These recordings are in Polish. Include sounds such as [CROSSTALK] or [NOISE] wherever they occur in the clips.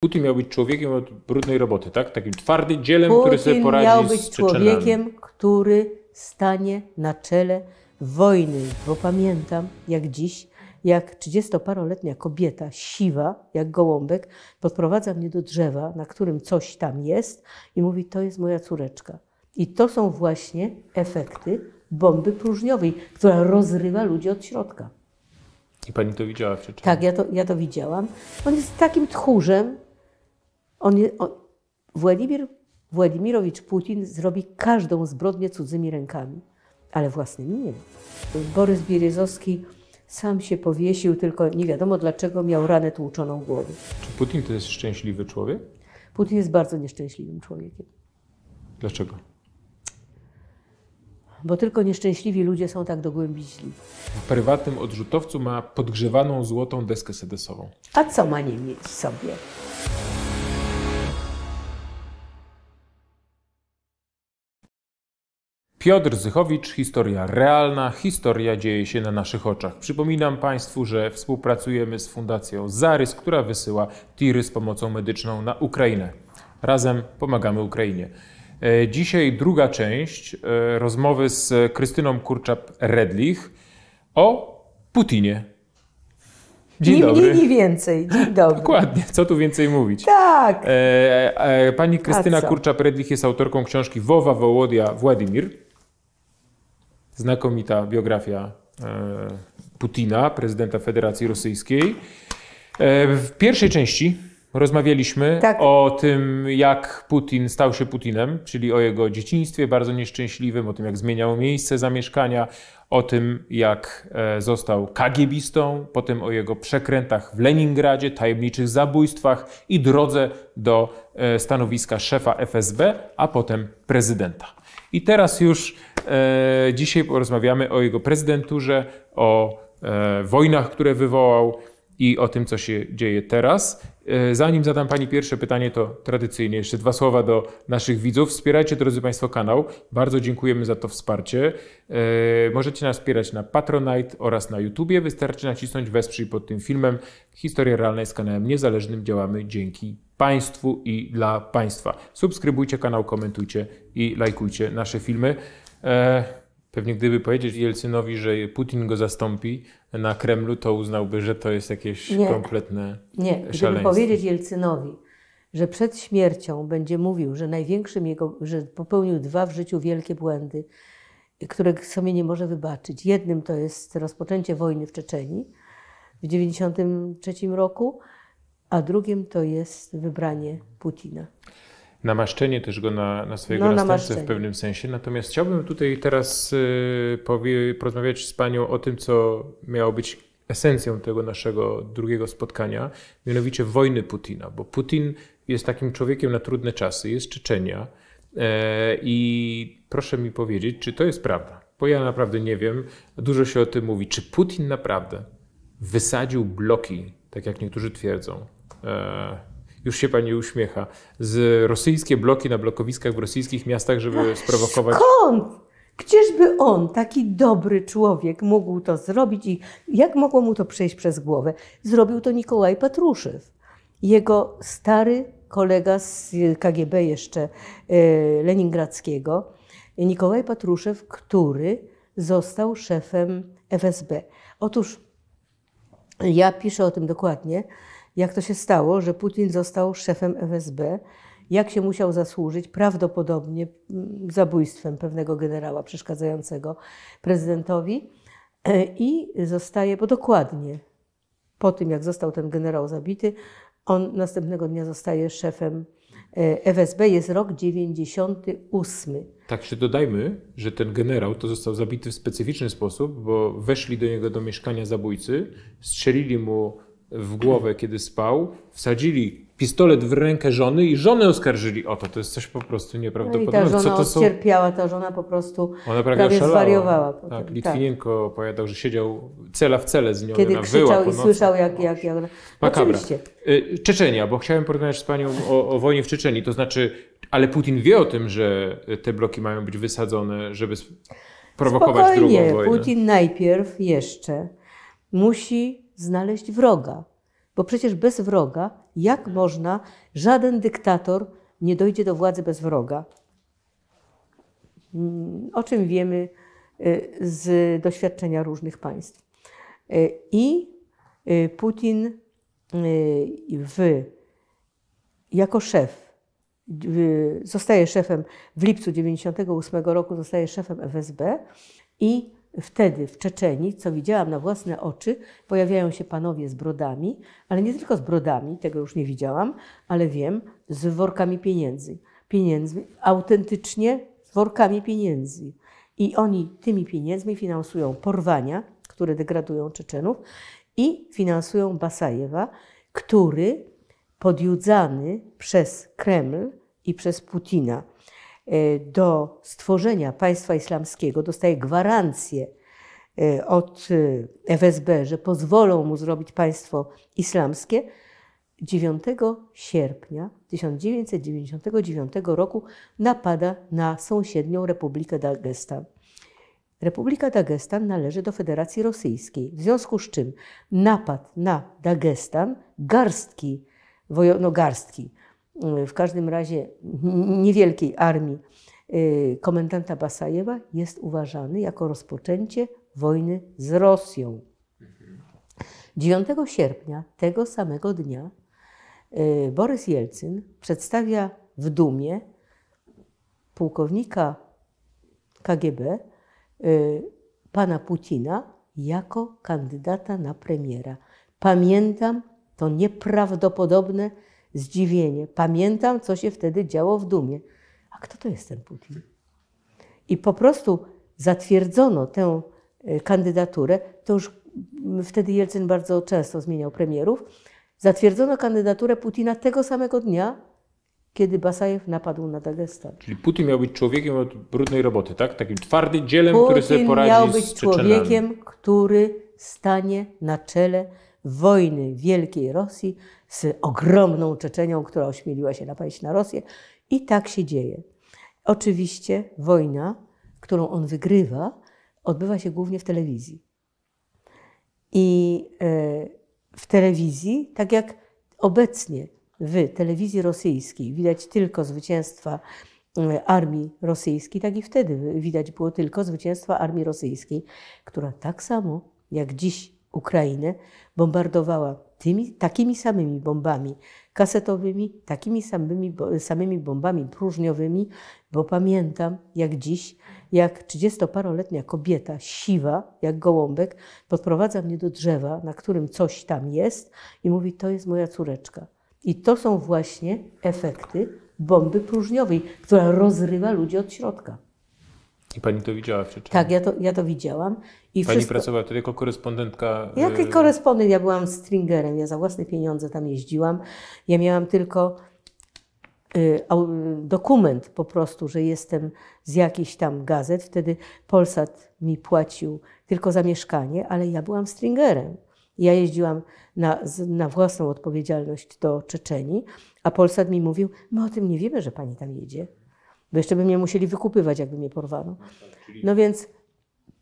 Putin miał być człowiekiem od brudnej roboty, tak? Takim twardym dzielem, Putin który sobie poradzi miał być człowiekiem, który stanie na czele wojny, bo pamiętam jak dziś, jak 30-paroletnia kobieta, siwa, jak gołąbek, podprowadza mnie do drzewa, na którym coś tam jest i mówi, to jest moja córeczka. I to są właśnie efekty bomby próżniowej, która rozrywa ludzi od środka. I pani to widziała wcześniej? Tak, ja to, ja to widziałam. On jest takim tchórzem, on, on, Władimir Władimirowicz Putin zrobi każdą zbrodnię cudzymi rękami, ale własnymi nie. Borys Bieryzowski sam się powiesił, tylko nie wiadomo dlaczego miał ranę tłuczoną głowy. Czy Putin to jest szczęśliwy człowiek? Putin jest bardzo nieszczęśliwym człowiekiem. Dlaczego? Bo tylko nieszczęśliwi ludzie są tak do głębi źli. W prywatnym odrzutowcu ma podgrzewaną złotą deskę sedesową. A co ma nie mieć sobie? Piotr Zychowicz, historia realna, historia dzieje się na naszych oczach. Przypominam Państwu, że współpracujemy z Fundacją Zarys, która wysyła tiry z pomocą medyczną na Ukrainę. Razem pomagamy Ukrainie. E, dzisiaj druga część e, rozmowy z Krystyną Kurczap-Redlich o Putinie. Dzień nie dobry. mniej, nie więcej. Dzień [LAUGHS] dobry. Dokładnie, co tu więcej mówić. Tak. E, e, e pani Krystyna kurczap Redlich jest autorką książki Wowa Wołodia Władimir znakomita biografia e, Putina, prezydenta Federacji Rosyjskiej. E, w pierwszej części rozmawialiśmy tak. o tym, jak Putin stał się Putinem, czyli o jego dzieciństwie bardzo nieszczęśliwym, o tym, jak zmieniał miejsce zamieszkania, o tym, jak e, został kagiebistą, potem o jego przekrętach w Leningradzie, tajemniczych zabójstwach i drodze do stanowiska szefa FSB, a potem prezydenta. I teraz już e, dzisiaj porozmawiamy o jego prezydenturze, o e, wojnach, które wywołał i o tym, co się dzieje teraz. E, zanim zadam Pani pierwsze pytanie, to tradycyjnie jeszcze dwa słowa do naszych widzów. Wspierajcie, drodzy Państwo, kanał. Bardzo dziękujemy za to wsparcie. E, możecie nas wspierać na Patronite oraz na YouTubie. Wystarczy nacisnąć wesprzyj pod tym filmem. Historia realna jest kanałem niezależnym. Działamy dzięki Państwu i dla Państwa. Subskrybujcie kanał, komentujcie i lajkujcie nasze filmy. E, pewnie gdyby powiedzieć Jelcynowi, że Putin go zastąpi na Kremlu, to uznałby, że to jest jakieś nie, kompletne Nie, szaleństwo. gdyby powiedzieć Jelcynowi, że przed śmiercią będzie mówił, że największym jego, że popełnił dwa w życiu wielkie błędy, które sobie nie może wybaczyć. Jednym to jest rozpoczęcie wojny w Czeczeni w 1993 roku, a drugim to jest wybranie Putina. Namaszczenie też go na, na swojego no, następcę w pewnym sensie. Natomiast chciałbym tutaj teraz y, powie, porozmawiać z Panią o tym, co miało być esencją tego naszego drugiego spotkania, mianowicie wojny Putina, bo Putin jest takim człowiekiem na trudne czasy, jest Czeczenia e, i proszę mi powiedzieć, czy to jest prawda? Bo ja naprawdę nie wiem, dużo się o tym mówi. Czy Putin naprawdę wysadził bloki, tak jak niektórzy twierdzą, E, już się pani uśmiecha, z rosyjskie bloki na blokowiskach w rosyjskich miastach, żeby sprowokować. Skąd? Gdzieżby on, taki dobry człowiek, mógł to zrobić i jak mogło mu to przejść przez głowę? Zrobił to Nikołaj Patruszew, jego stary kolega z KGB jeszcze e, leningradzkiego, Nikołaj Patruszew, który został szefem FSB. Otóż ja piszę o tym dokładnie jak to się stało, że Putin został szefem FSB, jak się musiał zasłużyć prawdopodobnie mm, zabójstwem pewnego generała przeszkadzającego prezydentowi e, i zostaje, bo dokładnie po tym, jak został ten generał zabity, on następnego dnia zostaje szefem e, FSB. Jest rok 98. Tak, się dodajmy, że ten generał to został zabity w specyficzny sposób, bo weszli do niego do mieszkania zabójcy, strzelili mu w głowę, kiedy spał, wsadzili pistolet w rękę żony i żonę oskarżyli o to. To jest coś po prostu nieprawdopodobnego. No i ta żona cierpiała, są... ta żona po prostu Ona prawie, prawie zwariowała. Tak, potem. Tak, Litwinienko tak. opowiadał, że siedział cela w cele z nią. Kiedy ona krzyczał i słyszał jak... jak, jak... Makabra. Y, Czeczenia, bo chciałem porozmawiać z Panią o, o wojnie w Czeczeniu. To znaczy, ale Putin wie o tym, że te bloki mają być wysadzone, żeby prowokować Spokojnie. drugą wojnę. Putin najpierw jeszcze musi znaleźć wroga. Bo przecież bez wroga, jak można, żaden dyktator nie dojdzie do władzy bez wroga. Mm, o czym wiemy y, z doświadczenia różnych państw. Y, I y, Putin w, jako szef, zostaje szefem w lipcu 1998 roku, zostaje szefem FSB i wtedy w Czeczeni, co widziałam na własne oczy, pojawiają się panowie z brodami, ale nie tylko z brodami, tego już nie widziałam, ale wiem, z workami pieniędzy. Pieniędzmi, autentycznie z workami pieniędzy. I oni tymi pieniędzmi finansują porwania, które degradują Czeczenów, i finansują Basajewa, który podjudzany przez Kreml i przez Putina E, do stworzenia państwa islamskiego dostaje gwarancję e, od e, FSB, że pozwolą mu zrobić państwo islamskie, 9 sierpnia 1999 roku napada na sąsiednią Republikę Dagestan. Republika Dagestan należy do Federacji Rosyjskiej, w związku z czym napad na Dagestan, garstki, no garstki Y, w każdym razie niewielkiej armii y, komendanta Basajewa jest uważany jako rozpoczęcie wojny z Rosją. 9 sierpnia tego samego dnia y, Borys Jelcyn przedstawia w Dumie pułkownika KGB, pana Putina, jako kandydata na premiera. Pamiętam to nieprawdopodobne zdziwienie. Pamiętam, co się wtedy działo w Dumie. A kto to jest ten Putin? I po prostu zatwierdzono tę e, kandydaturę. To już mm, wtedy Jelcyn bardzo często zmieniał premierów. Zatwierdzono kandydaturę Putina tego samego dnia, kiedy Basajew napadł na Dagestan. Czyli Putin miał być człowiekiem od brudnej roboty, tak? Takim twardym dzielem, Putin który sobie poradzi miał być człowiekiem, który stanie na czele wojny wielkiej Rosji z ogromną Czeczenią, która ośmieliła się napaść na Rosję. I tak się dzieje. Oczywiście wojna, którą on wygrywa, odbywa się głównie w telewizji. I e, w telewizji, tak jak obecnie w telewizji rosyjskiej widać tylko zwycięstwa e, armii rosyjskiej, tak i wtedy widać było tylko zwycięstwa armii rosyjskiej, która tak samo jak dziś Ukrainę bombardowała tymi, takimi samymi bombami kasetowymi, takimi samymi, samymi bombami próżniowymi, bo pamiętam jak dziś, jak 30-paroletnia kobieta, siwa jak gołąbek, podprowadza mnie do drzewa, na którym coś tam jest i mówi, to jest moja córeczka. I to są właśnie efekty bomby próżniowej, która rozrywa ludzi od środka. I pani to widziała w Czeczeniu? Tak, ja to, ja to widziałam. I pani wszystko... pracowała wtedy jako korespondentka? Y, Jaki korespondent? Ja byłam stringerem, ja za własne pieniądze tam jeździłam. Ja miałam tylko y, dokument po prostu, że jestem z jakichś tam gazet. Wtedy Polsat mi płacił tylko za mieszkanie, ale ja byłam stringerem. Ja jeździłam na, na własną odpowiedzialność do Czeczenii, a Polsat mi mówił, my o tym nie wiemy, że pani tam jedzie bo jeszcze by mnie musieli wykupywać, jakby mnie porwano. No, tak, no więc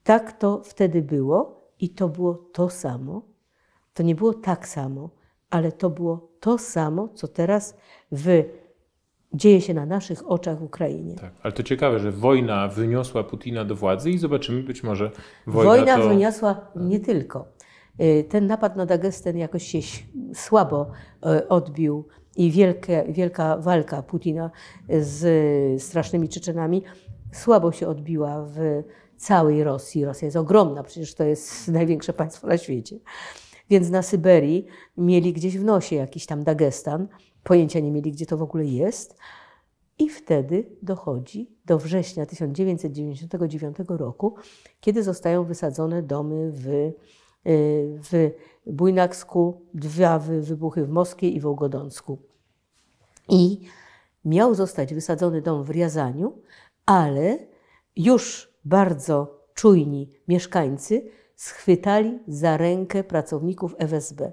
tak to wtedy było i to było to samo. To nie było tak samo, ale to było to samo, co teraz w dzieje się na naszych oczach w Ukrainie. Tak, ale to ciekawe, że wojna wyniosła Putina do władzy i zobaczymy być może wojna. Wojna to... wyniosła tak. nie tylko. Y, ten napad na Dagestan jakoś się słabo y, odbił i wielkie, wielka walka Putina e, z e, strasznymi Czeczenami słabo się odbiła w całej Rosji. Rosja jest ogromna, przecież to jest [LAUGHS] największe państwo na świecie. Więc na Syberii mieli gdzieś w nosie jakiś tam Dagestan, pojęcia nie mieli, gdzie to w ogóle jest. I wtedy dochodzi do września 1999 roku, kiedy zostają wysadzone domy w, e, w Bujnaksku, dwa wybuchy w Moskwie i w Ogodonsku. I miał zostać wysadzony dom w Riazaniu, ale już bardzo czujni mieszkańcy schwytali za rękę pracowników FSB.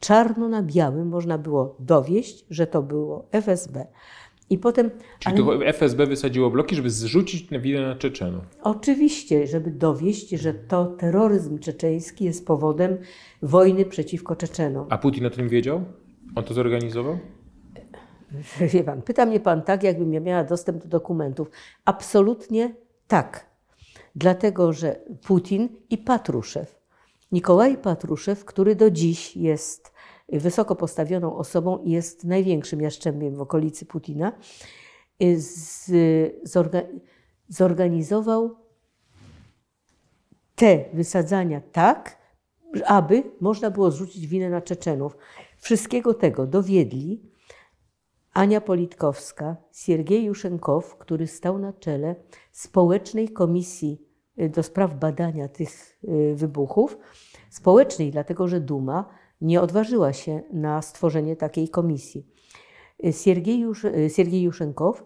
Czarno na białym można było dowieść, że to było FSB. I potem, Czyli to FSB wysadziło bloki, żeby zrzucić winę na Czeczenów. Oczywiście, żeby dowieść, że to terroryzm czeczeński jest powodem wojny przeciwko Czeczenom. A Putin o tym wiedział? On to zorganizował? [LAUGHS] Wie pan, pyta mnie pan tak, jakbym ja miała dostęp do dokumentów. Absolutnie tak. Dlatego, że Putin i Patruszew, Nikołaj Patruszew, który do dziś jest wysoko postawioną osobą i jest największym jaszczębiem w okolicy Putina, y, z, zorga, zorganizował te wysadzania tak, aby można było zrzucić winę na Czeczenów. Wszystkiego tego dowiedli Ania Politkowska, Siergiej Juszenkow, który stał na czele społecznej komisji y, do spraw badania tych y, wybuchów, społecznej, dlatego że Duma nie odważyła się na stworzenie takiej komisji. Y, Siergiej, Jusz, Siergiej Juszenkow,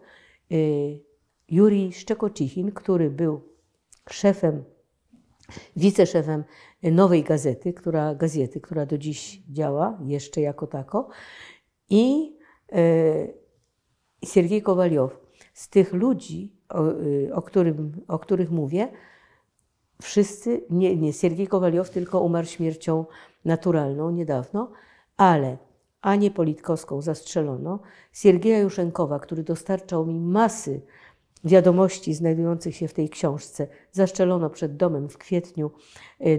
Juri Szczekocichin, który był szefem, wiceszefem nowej gazety, która, gazety, która do dziś działa jeszcze jako tako, i Y, Siergiej Kowaliow. Z tych ludzi, o, y, o, którym, o których mówię, wszyscy, nie, nie Siergiej Kowaliow tylko umarł śmiercią naturalną niedawno, ale Anię Politkowską zastrzelono, Siergieja Juszenkowa, który dostarczał mi masy wiadomości znajdujących się w tej książce zaszczelono przed domem w kwietniu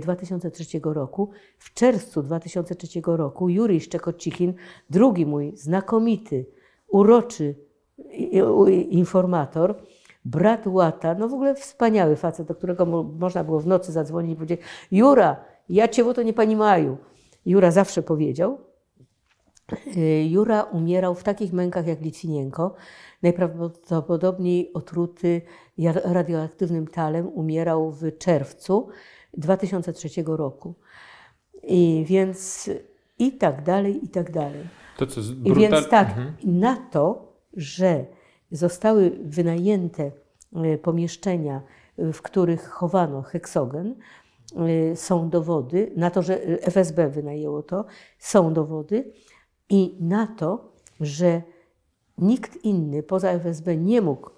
2003 y, roku. W czerwcu 2003 roku Jurij Szczekocichin, drugi mój znakomity, uroczy informator, brat Łata, no w ogóle wspaniały facet, do którego można było w nocy zadzwonić i powiedzieć Jura, ja cię to nie pani maju. Jura zawsze powiedział, Y, Jura umierał w takich mękach jak Litwinienko. Najprawdopodobniej otruty radioaktywnym talem umierał w czerwcu 2003 roku. I więc i tak dalej, i tak dalej. To co, brutal... I więc tak, mhm. na to, że zostały wynajęte y, pomieszczenia, y, w których chowano heksogen, są dowody, na to, że FSB wynajęło to, są dowody, i na to, że nikt inny poza FSB nie mógł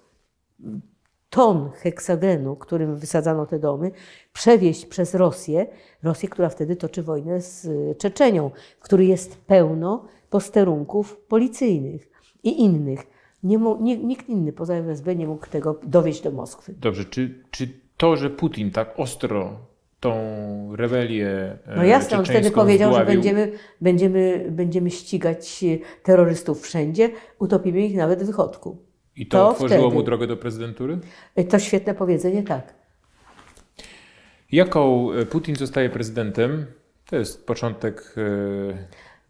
ton heksagenu, którym wysadzano te domy, przewieźć przez Rosję, Rosję, która wtedy toczy wojnę z y, Czeczenią, w której jest pełno posterunków policyjnych i innych. Nie mógł, nikt inny poza FSB nie mógł tego dowieść do Moskwy. Dobrze, czy, czy to, że Putin tak ostro tą rebelię. E, no jasne, on wtedy powiedział, zdławił. że będziemy, będziemy, będziemy ścigać e, terrorystów wszędzie, utopimy ich nawet w wychodku. I to, to otworzyło wtedy. mu drogę do prezydentury? E, to świetne powiedzenie, tak. Jaką Putin zostaje prezydentem? To jest początek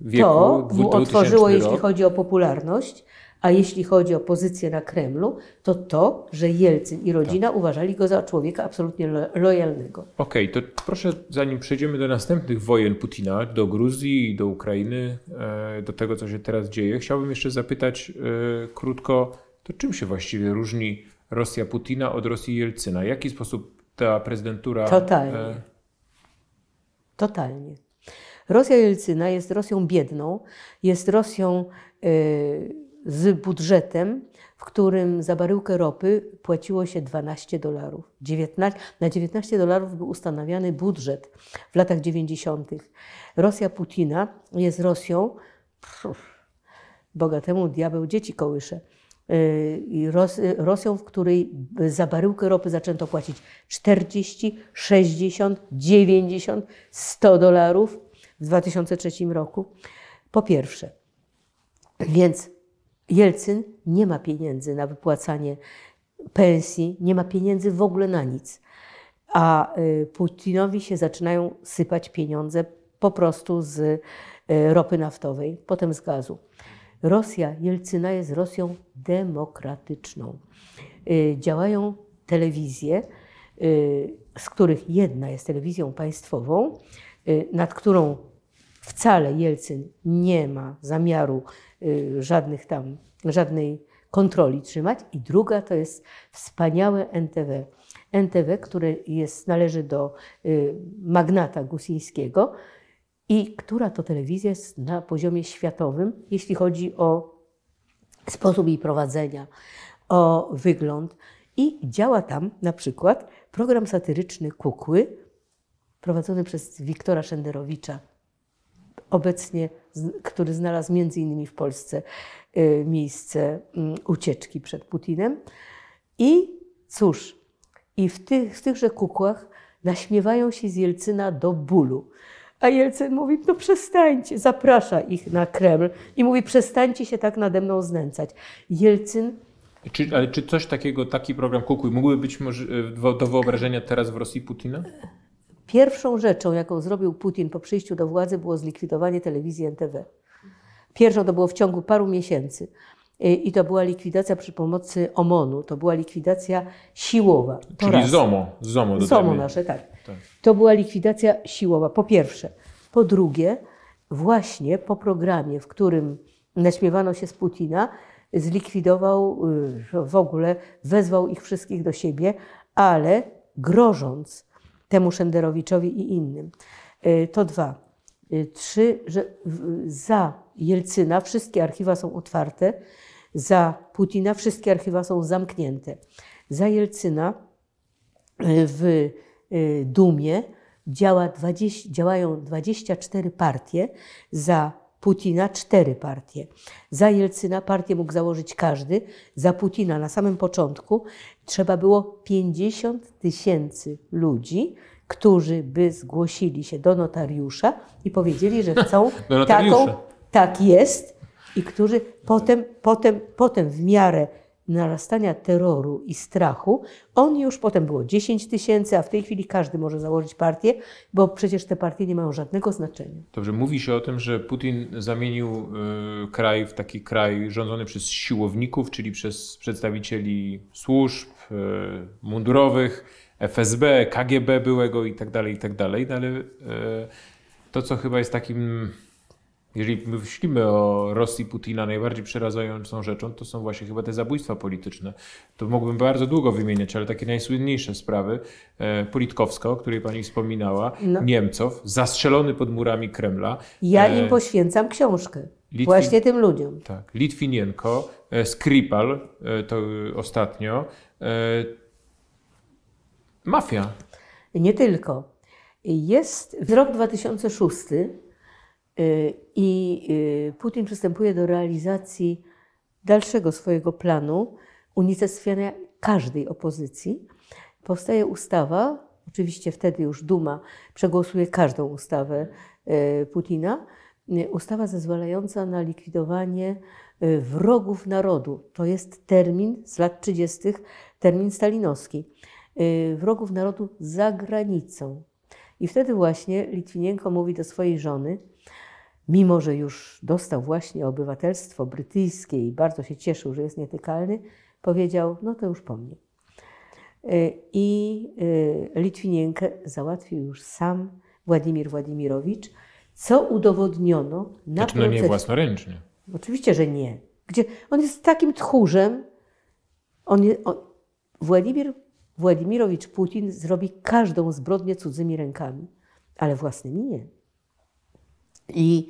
wieku. To mu otworzyło, rok. jeśli chodzi o popularność, a jeśli chodzi o pozycję na Kremlu, to to, że Jelcyn i rodzina tak. uważali go za człowieka absolutnie lojalnego. Okej, okay, to proszę, zanim przejdziemy do następnych wojen Putina, do Gruzji, do Ukrainy, e, do tego, co się teraz dzieje, chciałbym jeszcze zapytać e, krótko, to czym się właściwie różni Rosja Putina od Rosji Jelcyna? W jaki sposób ta prezydentura. E, Totalnie. Totalnie. Rosja Jelcyna jest Rosją biedną, jest Rosją z budżetem, w którym za baryłkę ropy płaciło się 12 dolarów. 19, na 19 dolarów był ustanawiany budżet w latach 90. Rosja Putina jest Rosją, pff, bogatemu diabeł dzieci kołysze, yy, i Ros, Rosją, w której za baryłkę ropy zaczęto płacić 40, 60, 90, 100 dolarów w 2003 roku. Po pierwsze, więc Jelcyn nie ma pieniędzy na wypłacanie pensji, nie ma pieniędzy w ogóle na nic. A y, Putinowi się zaczynają sypać pieniądze po prostu z y, ropy naftowej, potem z gazu. Rosja Jelcyna jest Rosją demokratyczną. Y, działają telewizje, z których jedna jest telewizją państwową, nad którą wcale Jelcyn nie ma zamiaru Y, żadnych tam, żadnej kontroli trzymać. I druga to jest wspaniałe NTW NTW, które jest, należy do y, magnata Gusińskiego i która to telewizja jest na poziomie światowym, jeśli chodzi o sposób jej prowadzenia, o wygląd. I działa tam na przykład program satyryczny Kukły, prowadzony przez Wiktora Szenderowicza, obecnie, który znalazł między innymi w Polsce y, miejsce mm, ucieczki przed Putinem. I cóż, i w, tych, w tychże kukłach naśmiewają się z Jelcyna do bólu. A Jelcyn mówi, no przestańcie, zaprasza ich na Kreml i mówi, przestańcie się tak nade mną znęcać. Jelcyn czy, ale czy coś takiego, taki program Kukuj mógłby być y, do wyobrażenia teraz w Rosji Putina? Pierwszą rzeczą, jaką zrobił Putin po przyjściu do władzy, było zlikwidowanie telewizji NTW. Pierwszą to było w ciągu paru miesięcy. I to była likwidacja przy pomocy OMON-u, to była likwidacja siłowa. To Czyli raz. ZOMO. ZOMO, ZOMO nasze, tak. tak. To była likwidacja siłowa, po pierwsze. Po drugie, właśnie po programie, w którym naśmiewano się z Putina, zlikwidował, y, w ogóle wezwał ich wszystkich do siebie, ale grożąc, temu Szenderowiczowi i innym. Y, to dwa. Y, trzy, że za Jelcyna wszystkie archiwa są otwarte, za Putina wszystkie archiwa są zamknięte. Za Jelcyna y, w Dumie działa 20, działają 24 partie, za Putina cztery partie. Za Jelcyna partię mógł założyć każdy, za Putina na samym początku trzeba było 50 tysięcy ludzi, którzy by zgłosili się do notariusza i powiedzieli, że chcą [LAUGHS] taką, tak jest, i którzy potem, potem, potem w miarę narastania terroru i strachu, on już potem było 10 tysięcy, a w tej chwili każdy może założyć partię, bo przecież te partie nie mają żadnego znaczenia. Dobrze, mówi się o tym, że Putin zamienił y, kraj w taki kraj rządzony przez siłowników, czyli przez przedstawicieli służb, E, mundurowych, FSB, KGB byłego i tak dalej, i tak dalej. No ale e, to, co chyba jest takim, jeżeli myślimy o Rosji Putina, najbardziej przerażającą rzeczą, to są właśnie chyba te zabójstwa polityczne. To mógłbym bardzo długo wymieniać, ale takie najsłynniejsze sprawy. E, Politkowska, o której pani wspominała, no. Niemcow, zastrzelony pod murami Kremla. Ja im poświęcam książkę. Litwin... Właśnie tym ludziom. Tak. Litwinienko, e, Skripal, e, to ostatnio. E, mafia. Nie tylko. Jest rok 2006 i Putin przystępuje do realizacji dalszego swojego planu unicestwiania każdej opozycji. Powstaje ustawa, oczywiście wtedy już Duma przegłosuje każdą ustawę Putina, ustawa zezwalająca na likwidowanie y, wrogów narodu. To jest termin z lat 30., termin stalinowski. Y, wrogów narodu za granicą. I wtedy właśnie Litwinienko mówi do swojej żony, mimo że już dostał właśnie obywatelstwo brytyjskie i bardzo się cieszył, że jest nietykalny, powiedział: No to już po mnie. Y, I Litwinienkę załatwił już sam Władimir Władimirowicz co udowodniono na znaczy, procesie. No nie własnoręcznie. Oczywiście, że nie. Gdzie on jest takim tchórzem, on, on, Władimir Władimirowicz Putin zrobi każdą zbrodnię cudzymi rękami, ale własnymi nie. I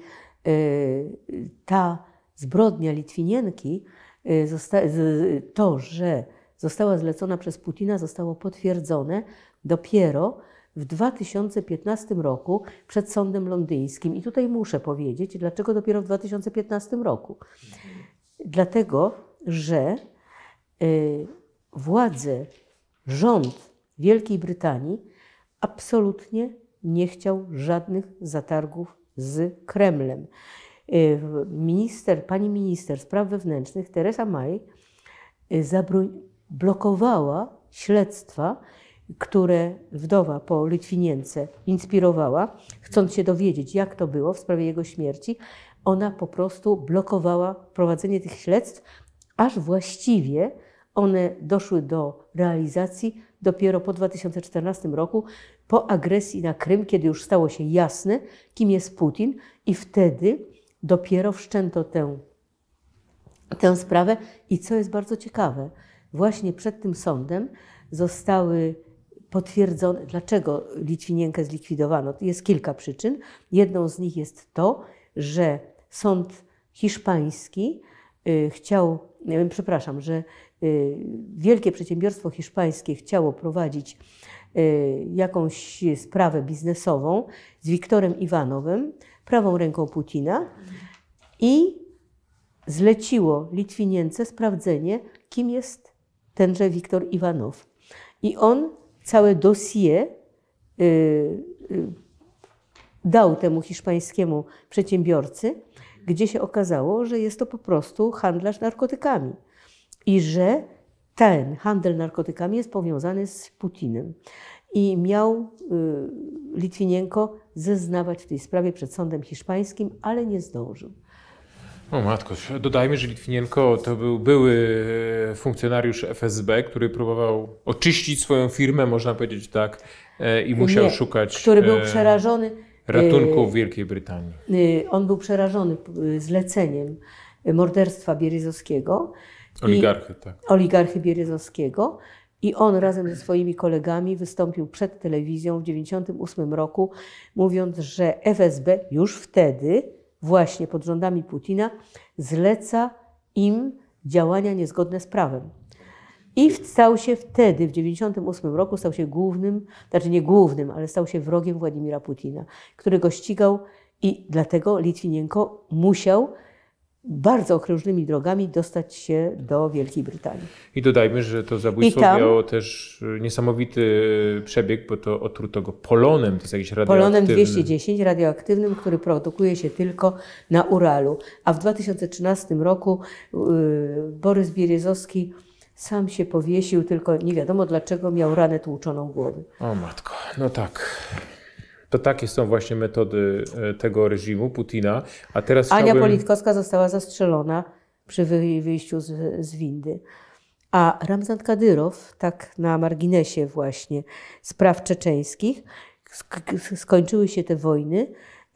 y, ta zbrodnia Litwinienki, y, zosta, y, to, że została zlecona przez Putina, zostało potwierdzone dopiero w 2015 roku przed sądem londyńskim. I tutaj muszę powiedzieć, dlaczego dopiero w 2015 roku. Dlatego, że y, władze, rząd Wielkiej Brytanii absolutnie nie chciał żadnych zatargów z Kremlem. Y, minister, pani minister spraw wewnętrznych Teresa May y, zablokowała blokowała śledztwa które wdowa po Litwinience inspirowała, chcąc się dowiedzieć, jak to było w sprawie jego śmierci, ona po prostu blokowała prowadzenie tych śledztw, aż właściwie one doszły do realizacji dopiero po 2014 roku, po agresji na Krym, kiedy już stało się jasne, kim jest Putin, i wtedy dopiero wszczęto tę, tę sprawę. I co jest bardzo ciekawe, właśnie przed tym sądem zostały potwierdzone, dlaczego Litwinienkę zlikwidowano. Jest kilka przyczyn. Jedną z nich jest to, że sąd hiszpański y, chciał, przepraszam, że y, wielkie przedsiębiorstwo hiszpańskie chciało prowadzić y, jakąś sprawę biznesową z Wiktorem Iwanowym prawą ręką Putina i zleciło Litwinience sprawdzenie, kim jest tenże Wiktor Iwanow. I on całe dossier y, y, dał temu hiszpańskiemu przedsiębiorcy, gdzie się okazało, że jest to po prostu handlarz narkotykami i że ten handel narkotykami jest powiązany z Putinem. I miał y, Litwinienko zeznawać w tej sprawie przed sądem hiszpańskim, ale nie zdążył. O matko, dodajmy, że Litwinienko to był były e, funkcjonariusz FSB, który próbował oczyścić swoją firmę, można powiedzieć tak, e, i musiał Nie, szukać. Który był e, przerażony. Ratunku w Wielkiej Brytanii. On był przerażony zleceniem morderstwa Bieryzowskiego. Oligarchy, tak. Oligarchy Bieryzowskiego. I on razem ze swoimi kolegami wystąpił przed telewizją w 1998 roku, mówiąc, że FSB już wtedy właśnie pod rządami Putina zleca im działania niezgodne z prawem. I stał się wtedy, w 1998 roku, stał się głównym, znaczy nie głównym, ale stał się wrogiem Władimira Putina, którego ścigał i dlatego Litwinienko musiał bardzo okrężnymi drogami dostać się do Wielkiej Brytanii. I dodajmy, że to zabójstwo tam, miało też e, niesamowity przebieg, bo to otruto go polonem, to jest jakiś radioaktywny. Polonem 210 radioaktywnym, który produkuje się tylko na Uralu. A w 2013 roku e, Borys Bierzowski sam się powiesił, tylko nie wiadomo dlaczego miał ranę tłuczoną głowy. O matko, no tak. To takie są właśnie metody e, tego reżimu Putina. A teraz Ania Politkowska została zastrzelona przy wyjściu z, z windy. A Ramzan Kadyrow, tak na marginesie właśnie spraw czeczeńskich, skończyły się te wojny.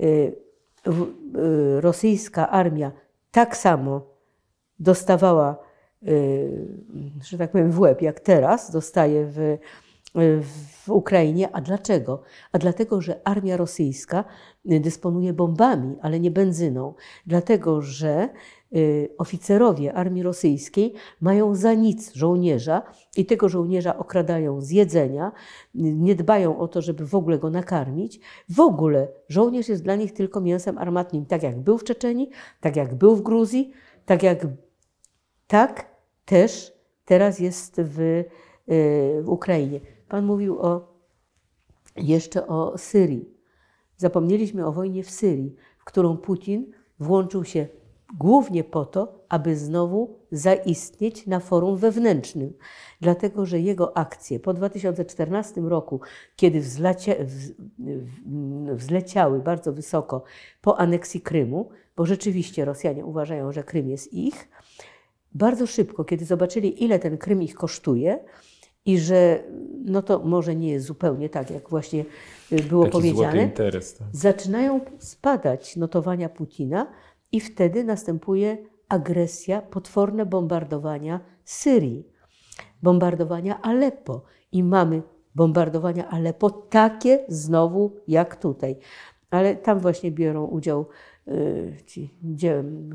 E, e, rosyjska armia tak samo dostawała, że tak powiem, w łeb, jak teraz dostaje w w Ukrainie. A dlaczego? A dlatego, że armia rosyjska y, dysponuje bombami, ale nie benzyną. Dlatego, że y, oficerowie armii rosyjskiej mają za nic żołnierza i tego żołnierza okradają z jedzenia, y, nie dbają o to, żeby w ogóle go nakarmić. W ogóle żołnierz jest dla nich tylko mięsem armatnim, tak jak był w Czeczeni, tak jak był w Gruzji, tak jak tak też teraz jest w, w Ukrainie. Pan mówił o, jeszcze o Syrii. Zapomnieliśmy o wojnie w Syrii, w którą Putin włączył się głównie po to, aby znowu zaistnieć na forum wewnętrznym, dlatego że jego akcje po 2014 roku, kiedy wzlecia, wzleciały bardzo wysoko po aneksji Krymu, bo rzeczywiście Rosjanie uważają, że Krym jest ich, bardzo szybko, kiedy zobaczyli, ile ten Krym ich kosztuje, i że no to może nie jest zupełnie tak, jak właśnie y, było Taki powiedziane, interes, tak. zaczynają spadać notowania Putina i wtedy następuje agresja, potworne bombardowania Syrii, bombardowania Aleppo i mamy bombardowania Aleppo takie znowu jak tutaj. Ale tam właśnie biorą udział Y, ci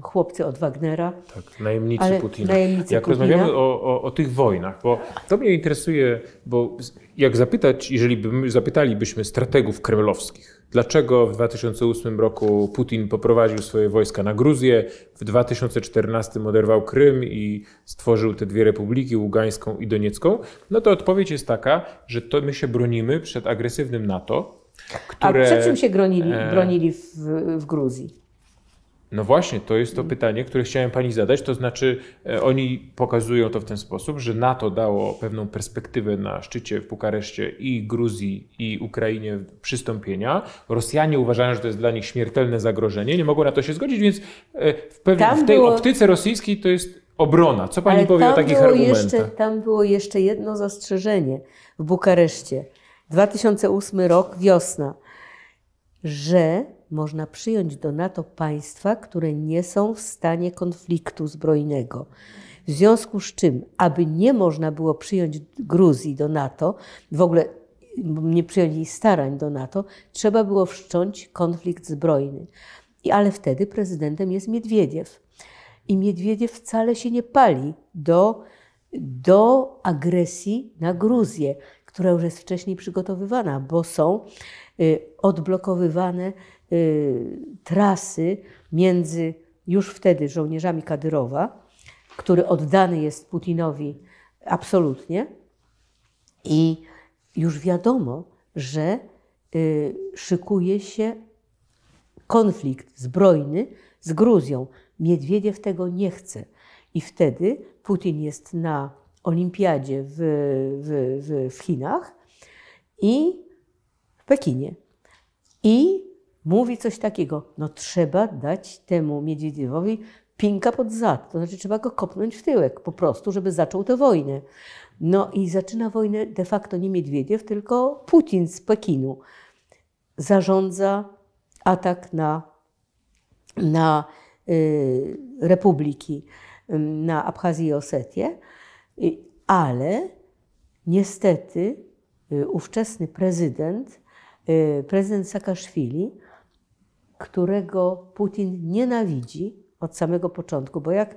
chłopcy od Wagnera. Tak, najemnicy ale Putina. Najemnicy jak Putina. rozmawiamy o, o, o, tych wojnach, bo to mnie interesuje, bo jak zapytać, jeżeli by, zapytalibyśmy strategów kremlowskich, dlaczego w 2008 roku Putin poprowadził swoje wojska na Gruzję, w 2014 oderwał Krym i stworzył te dwie republiki, Ługańską i Doniecką, no to odpowiedź jest taka, że to my się bronimy przed agresywnym NATO, które, A przed czym się gronili, bronili e, w, w Gruzji? No właśnie, to jest to pytanie, które chciałem pani zadać. To znaczy, e, oni pokazują to w ten sposób, że NATO dało pewną perspektywę na szczycie w Bukareszcie i Gruzji, i Ukrainie przystąpienia. Rosjanie uważają, że to jest dla nich śmiertelne zagrożenie, nie mogą na to się zgodzić, więc e, w, pewnej, w tej było... optyce rosyjskiej to jest obrona. Co pani Ale powie o takich argumentach? Jeszcze, tam było jeszcze jedno zastrzeżenie w Bukareszcie, 2008 rok, wiosna, że można przyjąć do NATO państwa, które nie są w stanie konfliktu zbrojnego. W związku z czym, aby nie można było przyjąć Gruzji do NATO, w ogóle nie przyjąć jej starań do NATO, trzeba było wszcząć konflikt zbrojny. I, ale wtedy prezydentem jest Miedwiediew. I Miedwiediew wcale się nie pali do, do agresji na Gruzję która już jest wcześniej przygotowywana, bo są y, odblokowywane y, trasy między już wtedy żołnierzami Kadyrowa, który oddany jest Putinowi absolutnie, i już wiadomo, że y, szykuje się konflikt zbrojny z Gruzją. Miedwiediew tego nie chce. I wtedy Putin jest na olimpiadzie w, w, w Chinach i w Pekinie. I mówi coś takiego, no trzeba dać temu Miedziedziwowi pinka pod zad, to znaczy trzeba go kopnąć w tyłek po prostu, żeby zaczął tę wojnę. No i zaczyna wojnę de facto nie Miedwiediew, tylko Putin z Pekinu. Zarządza atak na, na y, republiki, na Abchazję i Osetię. Ale niestety y, ówczesny prezydent, y, prezydent Sakaszwili, którego Putin nienawidzi od samego początku, bo jak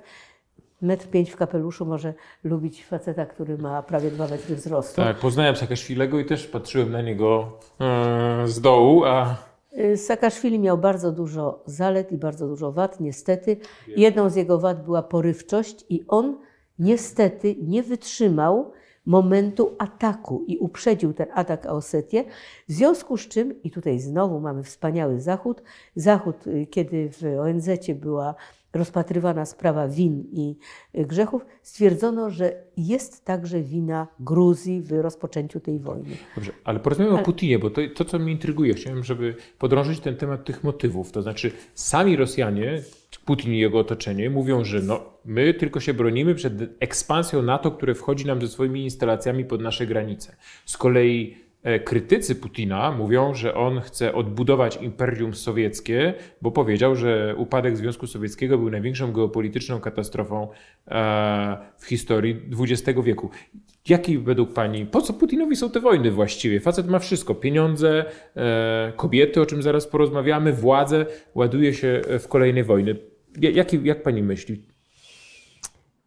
metr pięć w kapeluszu może lubić faceta, który ma prawie dwa metry wzrostu. Tak, poznałem Sakaszwilego i też patrzyłem na niego e, z dołu, a... Y, Saakaszwili miał bardzo dużo zalet i bardzo dużo wad, niestety. Jedną z jego wad była porywczość i on niestety nie wytrzymał momentu ataku i uprzedził ten atak Osetię, w związku z czym, i tutaj znowu mamy wspaniały Zachód, Zachód, y, kiedy w ONZ była rozpatrywana sprawa win i y, grzechów, stwierdzono, że jest także wina Gruzji w rozpoczęciu tej wojny. Dobrze, ale porozmawiamy ale... o Putinie, bo to, to, co mnie intryguje, chciałem, żeby podrążyć ten temat tych motywów. To znaczy, sami Rosjanie Putin i jego otoczenie mówią, że no, my tylko się bronimy przed ekspansją NATO, które wchodzi nam ze swoimi instalacjami pod nasze granice. Z kolei E, krytycy Putina mówią, że on chce odbudować imperium sowieckie, bo powiedział, że upadek Związku Sowieckiego był największą geopolityczną katastrofą e, w historii XX wieku. Jaki według pani, po co Putinowi są te wojny właściwie? Facet ma wszystko: pieniądze, e, kobiety, o czym zaraz porozmawiamy, władzę, ładuje się w kolejne wojny. Jak, jak pani myśli?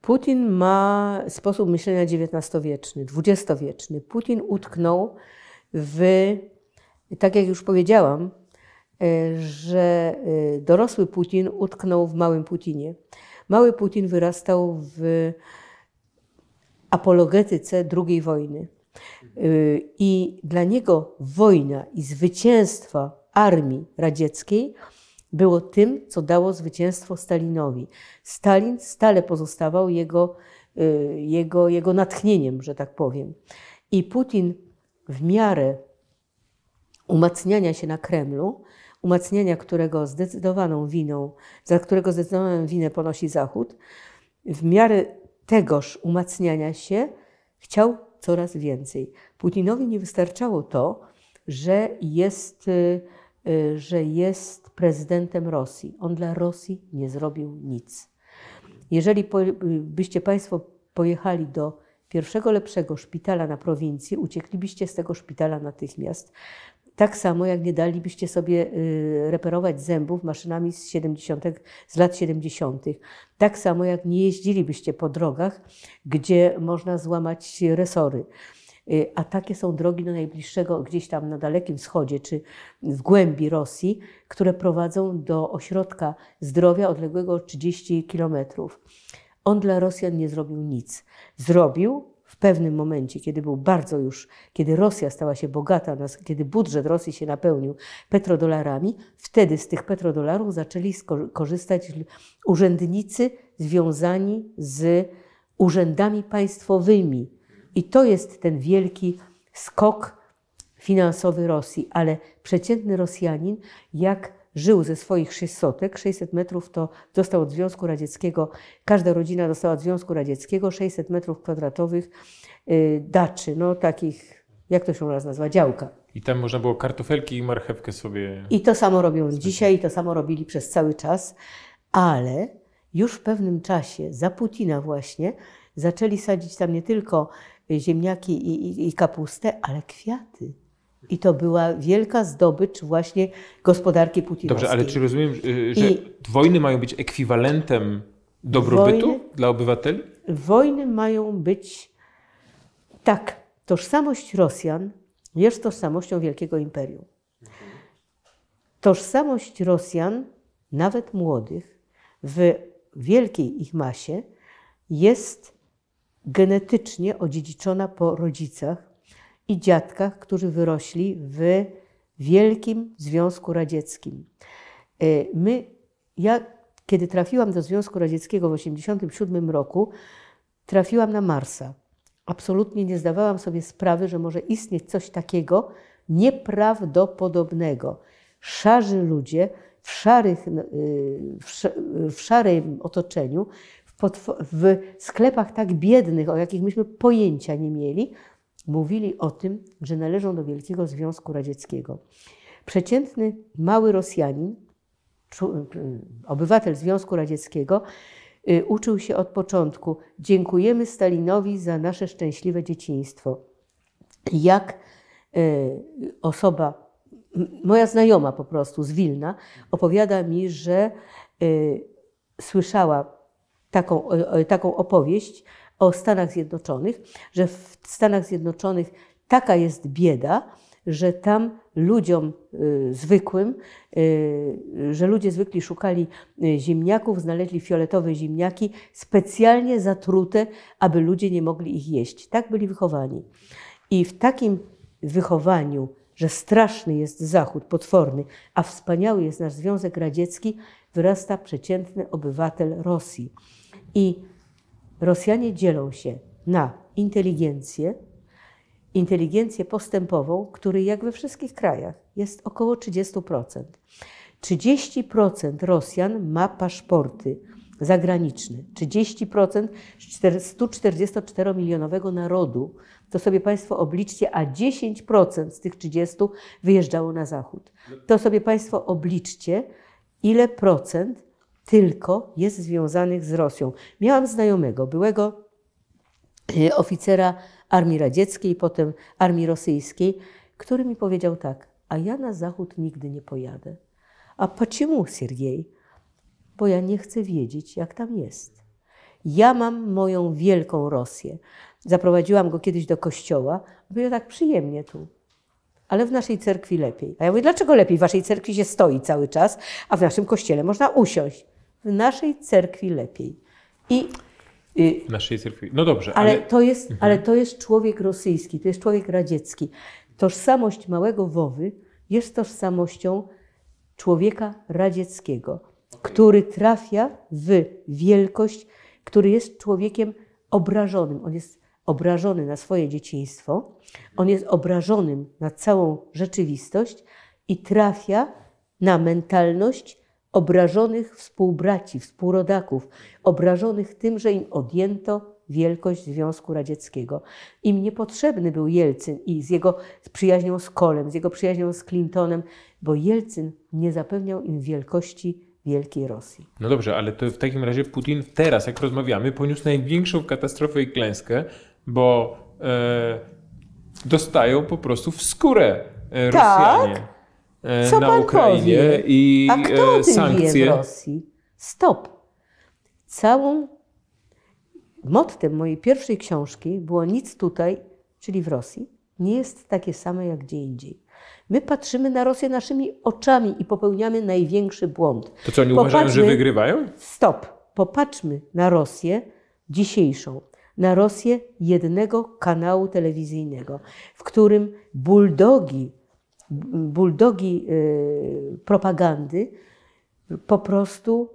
Putin ma sposób myślenia XIX-wieczny, XX-wieczny. Putin utknął w, tak jak już powiedziałam, e, że e, dorosły Putin utknął w małym Putinie. Mały Putin wyrastał w apologetyce II wojny. E, I dla niego wojna i zwycięstwo armii radzieckiej było tym, co dało zwycięstwo Stalinowi. Stalin stale pozostawał jego, jego, jego natchnieniem, że tak powiem. I Putin w miarę umacniania się na Kremlu, umacniania którego zdecydowaną winą, za którego zdecydowaną winę ponosi Zachód, w miarę tegoż umacniania się chciał coraz więcej. Putinowi nie wystarczało to, że jest, y, y, że jest prezydentem Rosji. On dla Rosji nie zrobił nic. Jeżeli y, byście Państwo pojechali do pierwszego lepszego szpitala na prowincji, ucieklibyście z tego szpitala natychmiast. Tak samo jak nie dalibyście sobie y, reperować zębów maszynami z, 70, z lat 70. Tak samo jak nie jeździlibyście po drogach, gdzie można złamać resory. Y, a takie są drogi do najbliższego, gdzieś tam na Dalekim Wschodzie czy w głębi Rosji, które prowadzą do ośrodka zdrowia odległego 30 kilometrów. On dla Rosjan nie zrobił nic. Zrobił w pewnym momencie, kiedy był bardzo już, kiedy Rosja stała się bogata, kiedy budżet Rosji się napełnił petrodolarami, wtedy z tych petrodolarów zaczęli korzystać urzędnicy związani z urzędami państwowymi. I to jest ten wielki skok finansowy Rosji, ale przeciętny Rosjanin, jak żył ze swoich 600, 600 metrów to dostał od Związku Radzieckiego, każda rodzina dostała od Związku Radzieckiego 600 metrów kwadratowych y, daczy, no takich, jak to się u nas nazywa, działka. I tam można było kartofelki i marchewkę sobie... I to samo robią dzisiaj, i to samo robili przez cały czas, ale już w pewnym czasie, za Putina właśnie, zaczęli sadzić tam nie tylko ziemniaki i, i, i kapustę, ale kwiaty i to była wielka zdobycz właśnie gospodarki Putina. Dobrze, ale czy rozumiem, y, że I wojny mają być ekwiwalentem dobrobytu wojny, dla obywateli? Wojny mają być, tak, tożsamość Rosjan jest tożsamością wielkiego imperium. Tożsamość Rosjan, nawet młodych, w wielkiej ich masie jest genetycznie odziedziczona po rodzicach, i dziadkach, którzy wyrośli w wielkim Związku Radzieckim. E, my, ja, kiedy trafiłam do Związku Radzieckiego w 1987 roku, trafiłam na Marsa. Absolutnie nie zdawałam sobie sprawy, że może istnieć coś takiego nieprawdopodobnego. Szarzy ludzie w, szarych, e, w szarym otoczeniu, w, w sklepach tak biednych, o jakich myśmy pojęcia nie mieli, mówili o tym, że należą do Wielkiego Związku Radzieckiego. Przeciętny mały Rosjanin, y, obywatel Związku Radzieckiego, y, uczył się od początku: Dziękujemy Stalinowi za nasze szczęśliwe dzieciństwo. Jak y, osoba, moja znajoma po prostu z Wilna, opowiada mi, że słyszała taką, taką opowieść o Stanach Zjednoczonych, że w Stanach Zjednoczonych taka jest bieda, że tam ludziom y, zwykłym, y, że ludzie zwykli szukali y, ziemniaków, znaleźli fioletowe ziemniaki, specjalnie zatrute, aby ludzie nie mogli ich jeść. Tak byli wychowani. I w takim wychowaniu, że straszny jest Zachód, potworny, a wspaniały jest nasz Związek Radziecki, wyrasta przeciętny obywatel Rosji. I Rosjanie dzielą się na inteligencję, inteligencję postępową, który jak we wszystkich krajach jest około 30%. 30% Rosjan ma paszporty zagraniczne. 30% 144-milionowego narodu, to sobie Państwo obliczcie, a 10% z tych 30 wyjeżdżało na zachód. To sobie Państwo obliczcie, ile procent tylko jest związanych z Rosją. Miałam znajomego, byłego e, oficera Armii Radzieckiej, potem Armii Rosyjskiej, który mi powiedział tak, a ja na zachód nigdy nie pojadę. A почему, Сергей? Bo ja nie chcę wiedzieć, jak tam jest. Ja mam moją wielką Rosję. Zaprowadziłam go kiedyś do kościoła. Było tak przyjemnie tu ale w naszej cerkwi lepiej. A ja mówię, dlaczego lepiej? W waszej cerkwi się stoi cały czas, a w naszym kościele można usiąść w naszej cerkwi lepiej. I y, w naszej cerkwi. No dobrze. Ale, ale... To jest, mhm. ale to jest człowiek rosyjski, to jest człowiek radziecki. Tożsamość małego Wowy jest tożsamością człowieka radzieckiego, okay. który trafia w wielkość, który jest człowiekiem obrażonym. On jest obrażony na swoje dzieciństwo, on jest obrażonym na całą rzeczywistość i trafia na mentalność obrażonych współbraci, współrodaków, obrażonych tym, że im odjęto wielkość Związku Radzieckiego. Im niepotrzebny był Jelcyn i z jego z przyjaźnią z Kolem, z jego przyjaźnią z Clintonem, bo Jelcyn nie zapewniał im wielkości Wielkiej Rosji. No dobrze, ale to w takim razie Putin teraz, jak rozmawiamy, poniósł największą katastrofę i klęskę, bo e, dostają po prostu w skórę e, tak. Rosjanie. Tak, E, co na pan Ukrainie powie? i A kto o e, tym sankcje. Wie w Rosji? Stop. Całą mottem mojej pierwszej książki było nic tutaj, czyli w Rosji, nie jest takie same jak gdzie indziej. My patrzymy na Rosję naszymi oczami i popełniamy największy błąd. To co oni Popatrzmy, uważają, że wygrywają? Stop. Popatrzmy na Rosję dzisiejszą, na Rosję jednego kanału telewizyjnego, w którym buldogi buldogi y, propagandy po prostu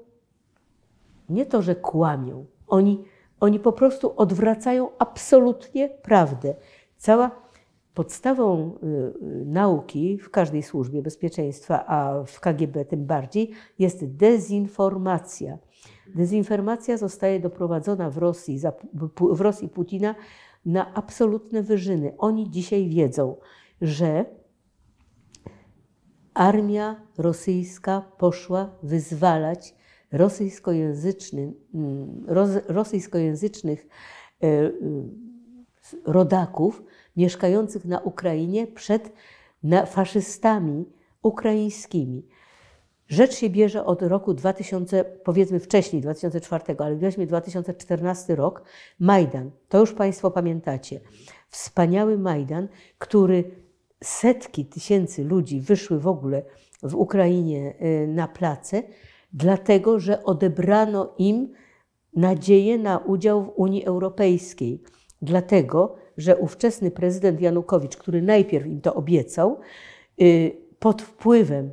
nie to, że kłamią, oni, oni po prostu odwracają absolutnie prawdę. Cała podstawą y, y, nauki w każdej służbie bezpieczeństwa, a w KGB tym bardziej, jest dezinformacja. Dezinformacja zostaje doprowadzona w Rosji, w Rosji Putina na absolutne wyżyny. Oni dzisiaj wiedzą, że armia rosyjska poszła wyzwalać rosyjskojęzyczny, mm, rosyjskojęzycznych e, e, rodaków mieszkających na Ukrainie przed faszystami ukraińskimi. Rzecz się bierze od roku 2000, powiedzmy wcześniej, 2004, ale weźmy 2014 rok, Majdan. To już Państwo pamiętacie. Wspaniały Majdan, który setki tysięcy ludzi wyszły w ogóle w Ukrainie y, na place, dlatego że odebrano im nadzieję na udział w Unii Europejskiej. Dlatego, że ówczesny prezydent Janukowicz, który najpierw im to obiecał, y, pod wpływem,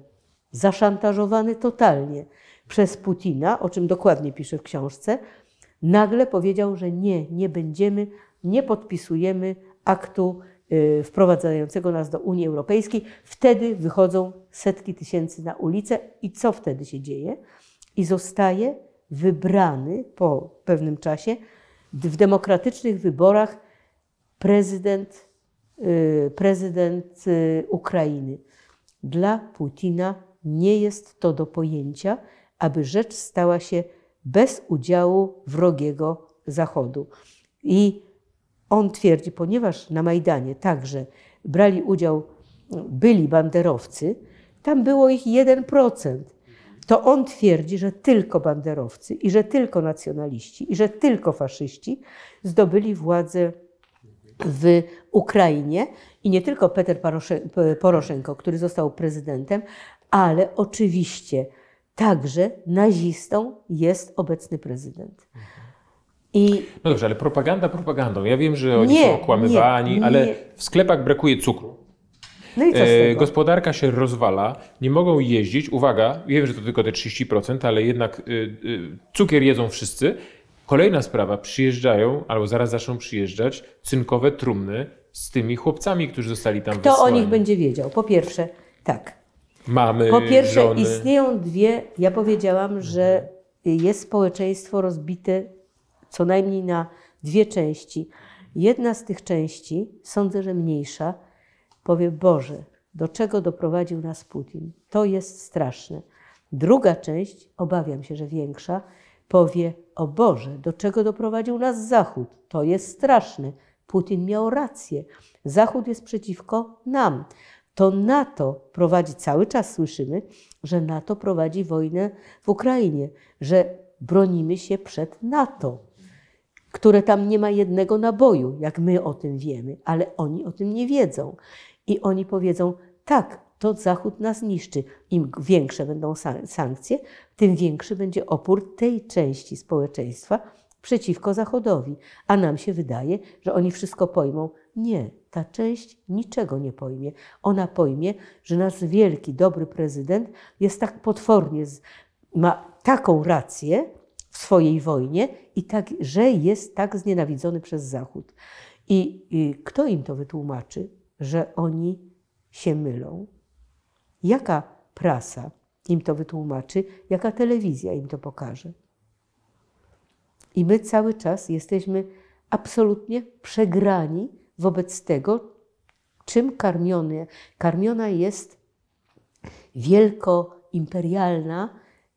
zaszantażowany totalnie przez Putina, o czym dokładnie pisze w książce, nagle powiedział, że nie, nie będziemy, nie podpisujemy aktu Y, wprowadzającego nas do Unii Europejskiej. Wtedy wychodzą setki tysięcy na ulicę i co wtedy się dzieje? I zostaje wybrany po pewnym czasie w demokratycznych wyborach prezydent, y, prezydent y, Ukrainy. Dla Putina nie jest to do pojęcia, aby rzecz stała się bez udziału wrogiego Zachodu. I on twierdzi, ponieważ na Majdanie także brali udział byli banderowcy, tam było ich 1%. To on twierdzi, że tylko banderowcy i że tylko nacjonaliści i że tylko faszyści zdobyli władzę w Ukrainie i nie tylko Peter Poroszenko, który został prezydentem, ale oczywiście także nazistą jest obecny prezydent. I... No dobrze, ale propaganda propagandą. Ja wiem, że oni nie, są okłamywani, nie, nie. ale w sklepach brakuje cukru. No i co e, Gospodarka się rozwala, nie mogą jeździć. Uwaga, wiem, że to tylko te 30%, ale jednak e, e, cukier jedzą wszyscy. Kolejna sprawa, przyjeżdżają, albo zaraz zaczną przyjeżdżać, cynkowe trumny z tymi chłopcami, którzy zostali tam Kto wysłani. o nich będzie wiedział? Po pierwsze, tak. Mamy, Po pierwsze, żony. istnieją dwie, ja powiedziałam, że jest społeczeństwo rozbite co najmniej na dwie części. Jedna z tych części, sądzę, że mniejsza, powie: Boże, do czego doprowadził nas Putin? To jest straszne. Druga część, obawiam się, że większa, powie: O Boże, do czego doprowadził nas Zachód? To jest straszne. Putin miał rację. Zachód jest przeciwko nam. To NATO prowadzi, cały czas słyszymy, że NATO prowadzi wojnę w Ukrainie, że bronimy się przed NATO które tam nie ma jednego naboju, jak my o tym wiemy, ale oni o tym nie wiedzą. I oni powiedzą, tak, to Zachód nas niszczy. Im większe będą sankcje, tym większy będzie opór tej części społeczeństwa przeciwko Zachodowi. A nam się wydaje, że oni wszystko pojmą. Nie, ta część niczego nie pojmie. Ona pojmie, że nasz wielki, dobry prezydent jest tak potwornie, ma taką rację, w swojej wojnie i tak, że jest tak znienawidzony przez Zachód. I, I, kto im to wytłumaczy, że oni się mylą? Jaka prasa im to wytłumaczy? Jaka telewizja im to pokaże? I my cały czas jesteśmy absolutnie przegrani wobec tego, czym karmiona jest wielkoimperialna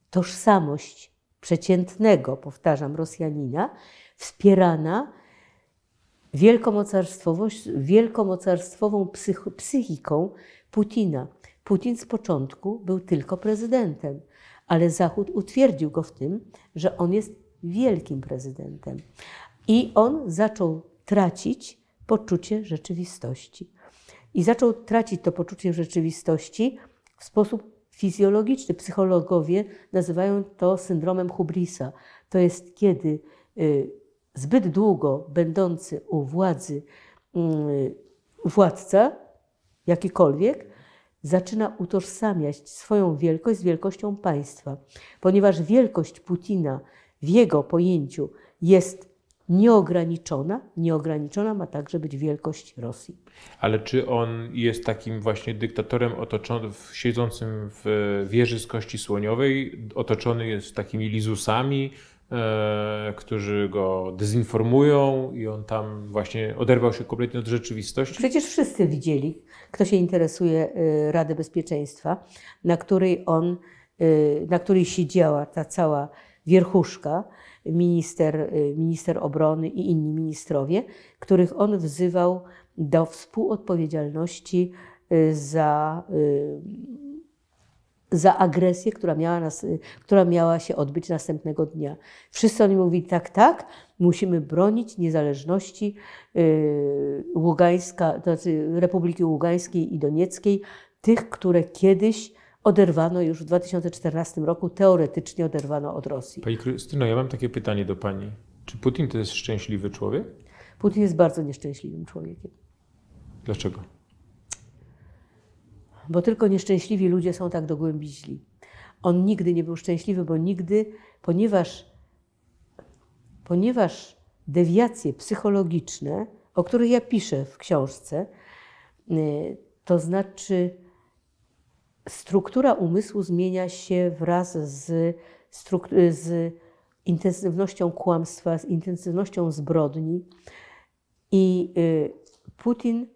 tożsamość przeciętnego, powtarzam, Rosjanina, wspierana wielkomocarstwową psych psychiką Putina. Putin z początku był tylko prezydentem, ale Zachód utwierdził go w tym, że on jest wielkim prezydentem. I on zaczął tracić poczucie rzeczywistości. I zaczął tracić to poczucie rzeczywistości w sposób fizjologiczny. Psychologowie nazywają to syndromem Hubrisa. To jest kiedy y, zbyt długo będący u władzy mm, y, władca, jakikolwiek, zaczyna utożsamiać swoją wielkość z wielkością państwa. Ponieważ wielkość Putina w jego pojęciu jest nieograniczona. Nieograniczona ma także być wielkość Rosji. Ale czy on jest takim właśnie dyktatorem otoczonym, siedzącym w wieży z kości słoniowej, otoczony jest takimi lizusami, e, którzy go dezinformują i on tam właśnie oderwał się kompletnie od rzeczywistości? Przecież wszyscy widzieli, kto się interesuje e, Rady Bezpieczeństwa, na której on, e, na której siedziała ta cała wierchuszka, minister, y, minister obrony i inni ministrowie, których on wzywał do współodpowiedzialności y, za, y, za agresję, która miała, nas, która miała się odbyć następnego dnia. Wszyscy oni mówili tak, tak, musimy bronić niezależności Ługańska, to znaczy Republiki Ługańskiej i Donieckiej, tych, które kiedyś oderwano już w 2014 roku, teoretycznie oderwano od Rosji. Pani Krystyno, ja mam takie pytanie do Pani. Czy Putin to jest szczęśliwy człowiek? Putin jest bardzo nieszczęśliwym człowiekiem. Dlaczego? Bo tylko nieszczęśliwi ludzie są tak dogłębi źli. On nigdy nie był szczęśliwy, bo nigdy, ponieważ, ponieważ dewiacje psychologiczne, o których ja piszę w książce, y, to znaczy struktura umysłu zmienia się wraz z, z intensywnością kłamstwa, z intensywnością zbrodni. I y, Putin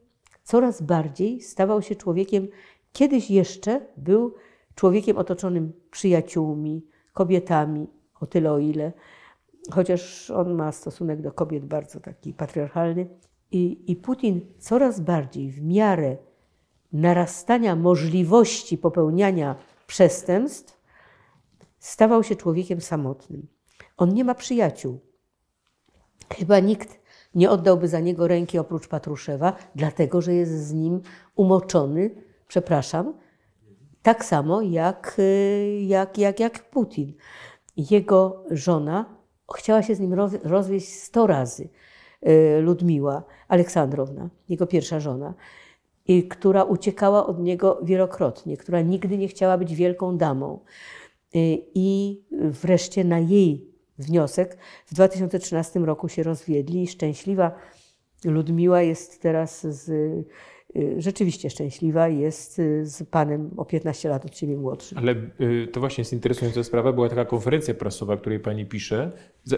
coraz bardziej stawał się człowiekiem, kiedyś jeszcze był człowiekiem otoczonym przyjaciółmi, kobietami, o tyle o ile, chociaż on ma stosunek do kobiet bardzo taki patriarchalny. I, i Putin coraz bardziej w miarę narastania możliwości popełniania przestępstw, stawał się człowiekiem samotnym. On nie ma przyjaciół. Chyba nikt nie oddałby za niego ręki oprócz Patruszewa, dlatego że jest z nim umoczony, przepraszam, tak samo jak, y, jak, jak, jak Putin. Jego żona chciała się z nim rozwieść sto razy. Y, Ludmiła Aleksandrowna, jego pierwsza żona i która uciekała od niego wielokrotnie, która nigdy nie chciała być wielką damą. Y, I wreszcie na jej wniosek w 2013 roku się rozwiedli i szczęśliwa Ludmiła jest teraz z Y, rzeczywiście szczęśliwa, jest y, z panem o 15 lat od siebie młodszym. Ale y, to właśnie jest interesująca sprawa. Była taka konferencja prasowa, której pani pisze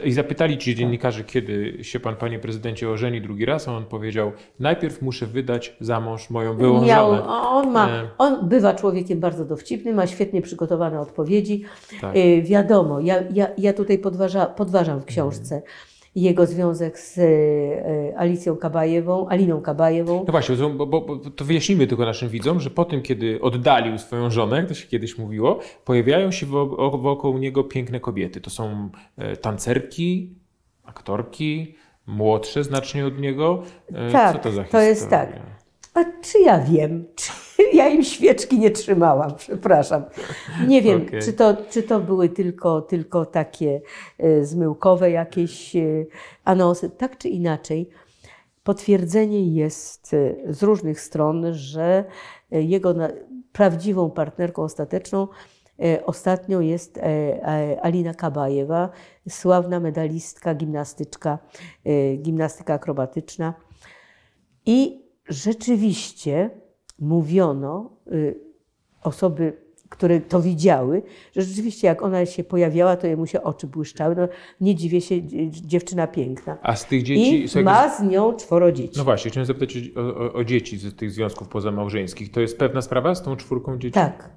i zapytali ci dziennikarze, kiedy się pan, panie prezydencie, ożeni drugi raz, a on powiedział, najpierw muszę wydać za mąż moją byłą Miał, żonę. On, ma, e. on bywa człowiekiem bardzo dowcipnym, ma świetnie przygotowane odpowiedzi. Tak. Wiadomo, ja, ja, ja tutaj podważa, podważam w książce. Mhm jego związek z e, Alicją Kabajewą, Aliną Kabajewą. No właśnie, bo, bo, bo to wyjaśnijmy tylko naszym widzom, że po tym, kiedy oddalił swoją żonę, jak to się kiedyś mówiło, pojawiają się wokół niego piękne kobiety. To są e, tancerki, aktorki, młodsze znacznie od niego. E, tak, to, to jest tak. A czy ja wiem? ja im świeczki nie trzymałam, przepraszam. Nie wiem, okay. czy, to, czy to były tylko, tylko takie e, zmyłkowe jakieś e, anonsy. Tak czy inaczej, potwierdzenie jest e, z różnych stron, że jego prawdziwą partnerką ostateczną Ostatnią jest Alina Kabajewa, sławna medalistka, gimnastyczka, gimnastyka akrobatyczna. I rzeczywiście mówiono, y, osoby, które to widziały, że rzeczywiście jak ona się pojawiała, to jemu się oczy błyszczały. No, nie dziwię się, dziewczyna piękna. A z tych dzieci... I ma z nią czworo dzieci. No właśnie, chciałem zapytać o, o, o dzieci z tych związków pozamałżeńskich. To jest pewna sprawa z tą czwórką dzieci? Tak.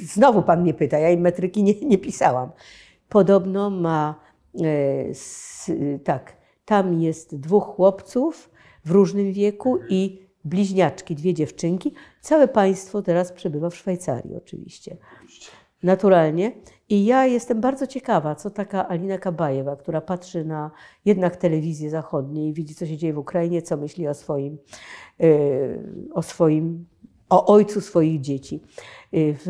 Znowu pan mnie pyta, ja im metryki nie, nie pisałam. Podobno ma... E, s, tak, tam jest dwóch chłopców w różnym wieku i bliźniaczki, dwie dziewczynki. Całe państwo teraz przebywa w Szwajcarii oczywiście. Naturalnie. I ja jestem bardzo ciekawa, co taka Alina Kabajewa, która patrzy na jednak telewizję zachodnią i widzi, co się dzieje w Ukrainie, co myśli o swoim, y, o swoim, o ojcu swoich dzieci. Y, w,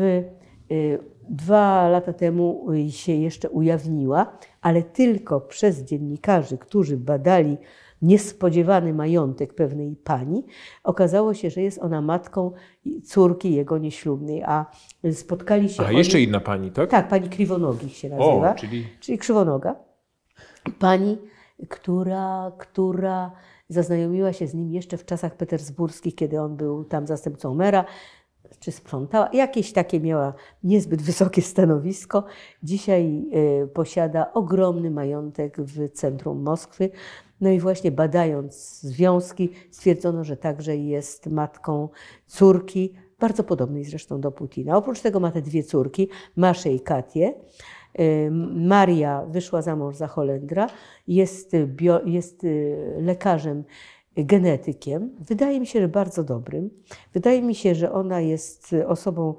y, dwa lata temu się jeszcze ujawniła, ale tylko przez dziennikarzy, którzy badali niespodziewany majątek pewnej pani. Okazało się, że jest ona matką córki jego nieślubnej, a spotkali się... A oni... jeszcze inna pani, tak? Tak, pani Kriwonogich się nazywa, o, czyli... czyli Krzywonoga. Pani, która, która zaznajomiła się z nim jeszcze w czasach petersburskich, kiedy on był tam zastępcą mera czy sprzątała. Jakieś takie miała niezbyt wysokie stanowisko. Dzisiaj e, posiada ogromny majątek w centrum Moskwy. No i właśnie badając związki, stwierdzono, że także jest matką córki, bardzo podobnej zresztą do Putina. Oprócz tego ma te dwie córki, Maszę i Katię. E, Maria wyszła za mąż za Holendra, jest, bio, jest e, lekarzem genetykiem. Wydaje mi się, że bardzo dobrym. Wydaje mi się, że ona jest y, osobą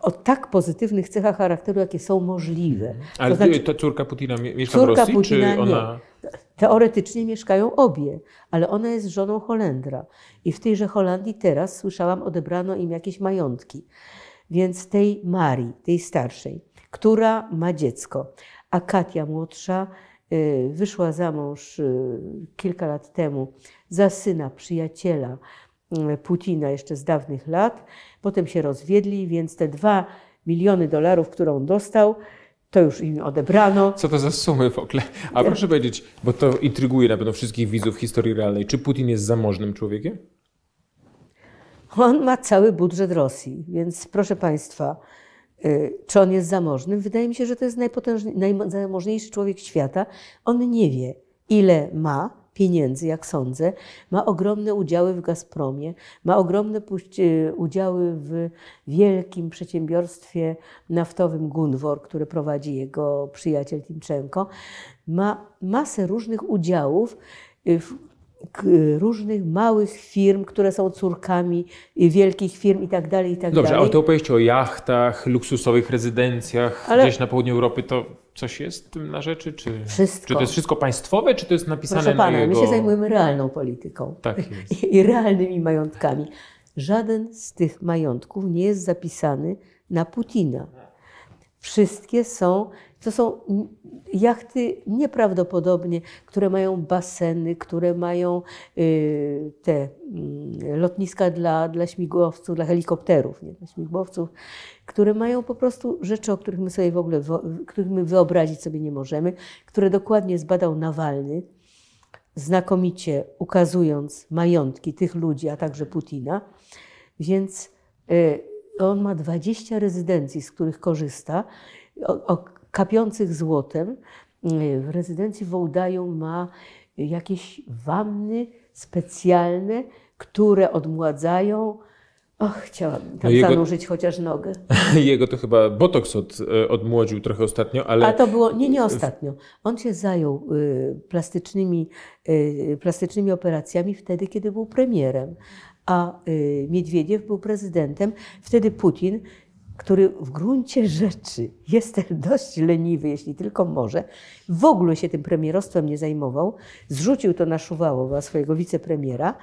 o tak pozytywnych cechach charakteru, jakie są możliwe. Mhm. Ale znaczy, to znaczy, ta córka Putina mieszka córka w Rosji, Putina czy ona... Nie. Teoretycznie mieszkają obie, ale ona jest żoną Holendra. I w tejże Holandii teraz, słyszałam, odebrano im jakieś majątki. Więc tej Marii, tej starszej, która ma dziecko, a Katia młodsza Y, wyszła za mąż y, kilka lat temu za syna przyjaciela y, Putina jeszcze z dawnych lat. Potem się rozwiedli, więc te dwa miliony dolarów, którą dostał, to już im odebrano. Co to za sumy w ogóle? A tak. proszę powiedzieć, bo to intryguje na pewno wszystkich widzów historii realnej. Czy Putin jest zamożnym człowiekiem? On ma cały budżet Rosji, więc proszę Państwa, Y, czy on jest zamożnym? Wydaje mi się, że to jest najzamożniejszy człowiek świata. On nie wie, ile ma, pieniędzy, jak sądzę, ma ogromne udziały w Gazpromie, ma ogromne y, udziały w wielkim przedsiębiorstwie naftowym Gunvor, które prowadzi jego przyjaciel Timczenko. Ma masę różnych udziałów, y, w różnych małych firm, które są córkami wielkich firm i tak dalej, i tak Dobrze, dalej. ale to opowieści o jachtach, luksusowych rezydencjach ale... gdzieś na południu Europy, to coś jest tym na rzeczy? Czy, wszystko. czy to jest wszystko państwowe, czy to jest napisane Proszę pana, na jego... my się zajmujemy realną polityką. Tak [LAUGHS] jest. I realnymi majątkami. Żaden z tych majątków nie jest zapisany na Putina. Wszystkie są, to są jachty nieprawdopodobnie, które mają baseny, które mają y, te mm, lotniska dla, dla śmigłowców, dla helikopterów, nie, dla śmigłowców, które mają po prostu rzeczy, o których my sobie w ogóle, których my wyobrazić sobie nie możemy, które dokładnie zbadał Nawalny, znakomicie ukazując majątki tych ludzi, a także Putina. Więc y, on ma 20 rezydencji, z których korzysta, o, o kapiących złotem. Y, w rezydencji Wołdaju ma jakieś wanny specjalne, które odmładzają. Och, chciałabym tam no jego, zanurzyć chociaż nogę. [LAUGHS] Jego to chyba botoks od, e, odmłodził trochę ostatnio, ale... A to było, nie, nie ostatnio. On się zajął y, plastycznymi, y, plastycznymi operacjami wtedy, kiedy był premierem a y, Miedwiediew był prezydentem. Wtedy Putin, który w gruncie rzeczy jest dość leniwy, jeśli tylko może, w ogóle się tym premierostwem nie zajmował, zrzucił to na Szuwałowa, swojego wicepremiera,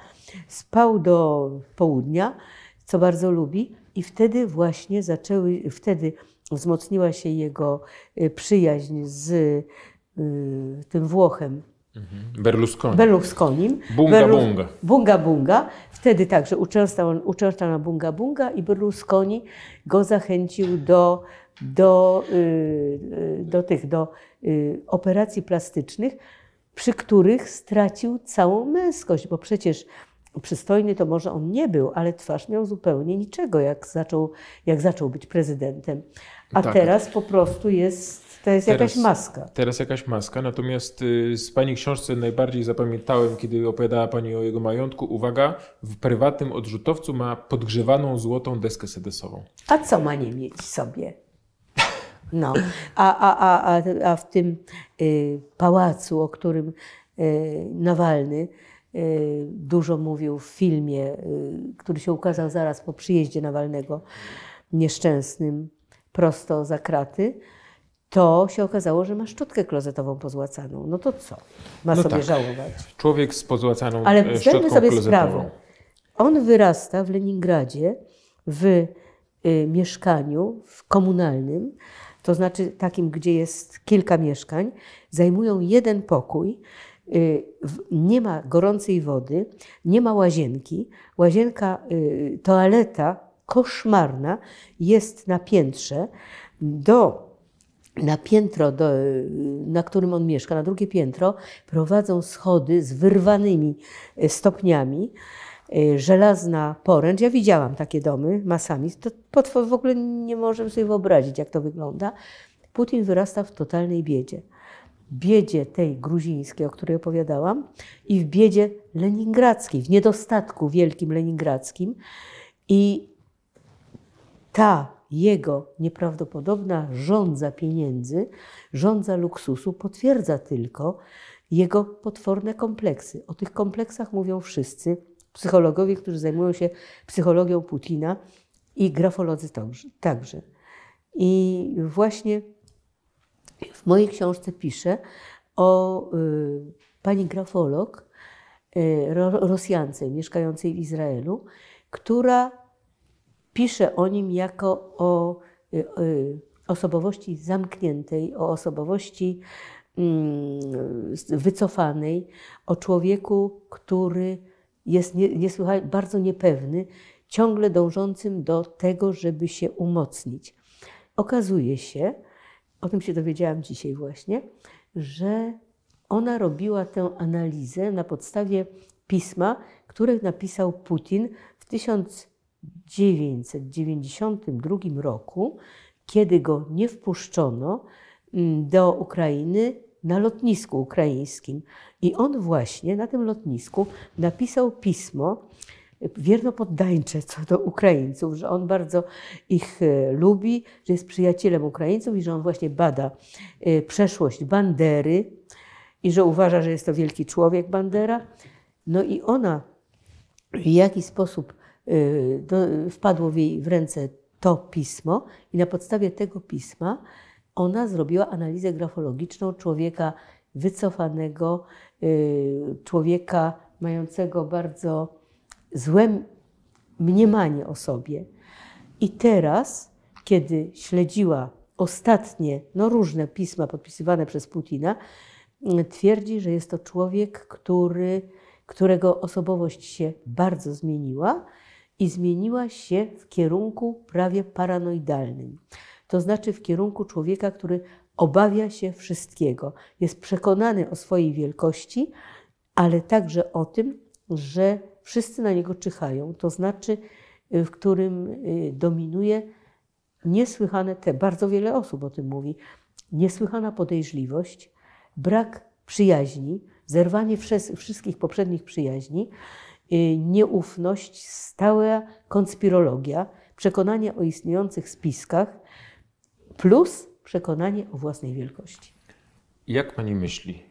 spał do południa, co bardzo lubi, i wtedy właśnie zaczęły, wtedy wzmocniła się jego y, przyjaźń z y, tym Włochem, Mhm. Berlusconi. Berlusconim. Bunga Berlus Bunga. Bunga Bunga. Wtedy także uczęszczał, uczęszczał na Bunga Bunga i Berlusconi go zachęcił do, do, y, y, do tych, do y, operacji plastycznych, przy których stracił całą męskość, bo przecież przystojny to może on nie był, ale twarz miał zupełnie niczego, jak zaczął, jak zaczął być prezydentem. A tak. teraz po prostu jest. To jest teraz, jakaś maska. Teraz jakaś maska. Natomiast y, z Pani książce najbardziej zapamiętałem, kiedy opowiadała Pani o jego majątku. Uwaga, w prywatnym odrzutowcu ma podgrzewaną złotą deskę sedesową. A co ma nie mieć sobie? No. A, a, a, a, a w tym y, pałacu, o którym y, Nawalny Y, dużo mówił w filmie, y, który się ukazał zaraz po przyjeździe Nawalnego, nieszczęsnym, prosto za kraty, to się okazało, że ma szczotkę klozetową pozłacaną. No to co? Ma no sobie tak. żałować. Człowiek z pozłacaną Ale e, zdajmy sobie sprawę. On wyrasta w Leningradzie w y, mieszkaniu w komunalnym, to znaczy takim, gdzie jest kilka mieszkań, zajmują jeden pokój. Y, nie ma gorącej wody, nie ma łazienki. Łazienka, y, toaleta koszmarna jest na piętrze. Do, na piętro, do, y, na którym on mieszka, na drugie piętro, prowadzą schody z wyrwanymi stopniami żelazna poręcz. Ja widziałam takie domy masami. To w ogóle nie możemy sobie wyobrazić, jak to wygląda. Putin wyrasta w totalnej biedzie biedzie tej gruzińskiej, o której opowiadałam, i w biedzie leningradzkiej, w niedostatku wielkim leningradzkim. I ta jego nieprawdopodobna żądza pieniędzy, żądza luksusu potwierdza tylko jego potworne kompleksy. O tych kompleksach mówią wszyscy psychologowie, którzy zajmują się psychologią Putina i grafolodzy także. I właśnie w mojej książce piszę o y, pani grafolog, y, Rosjance mieszkającej w Izraelu, która pisze o nim jako o y, osobowości zamkniętej, o osobowości mm, wycofanej, o człowieku, który jest niesłychanie, bardzo niepewny, ciągle dążącym do tego, żeby się umocnić. Okazuje się, o tym się dowiedziałam dzisiaj właśnie, że ona robiła tę analizę na podstawie pisma, które napisał Putin w 1992 roku, kiedy go nie wpuszczono mm, do Ukrainy na lotnisku ukraińskim. I on właśnie na tym lotnisku napisał pismo, wiernopoddańcze co do Ukraińców, że on bardzo ich e, lubi, że jest przyjacielem Ukraińców i że on właśnie bada e, przeszłość Bandery i że uważa, że jest to wielki człowiek Bandera. No i ona w jaki sposób e, wpadło w jej w ręce to pismo i na podstawie tego pisma ona zrobiła analizę grafologiczną człowieka wycofanego, człowieka mającego bardzo złe mniemanie o sobie. I teraz, kiedy śledziła ostatnie, no różne pisma podpisywane przez Putina, mm, twierdzi, że jest to człowiek, który, którego osobowość się bardzo zmieniła i zmieniła się w kierunku prawie paranoidalnym. To znaczy w kierunku człowieka, który obawia się wszystkiego, jest przekonany o swojej wielkości, ale także o tym, że wszyscy na niego czyhają, to znaczy, y, w którym y, dominuje niesłychane, te, bardzo wiele osób o tym mówi, niesłychana podejrzliwość, brak przyjaźni, zerwanie wszystkich poprzednich przyjaźni, y, nieufność, stała konspirologia, przekonanie o istniejących spiskach, plus przekonanie o własnej wielkości. Jak pani myśli,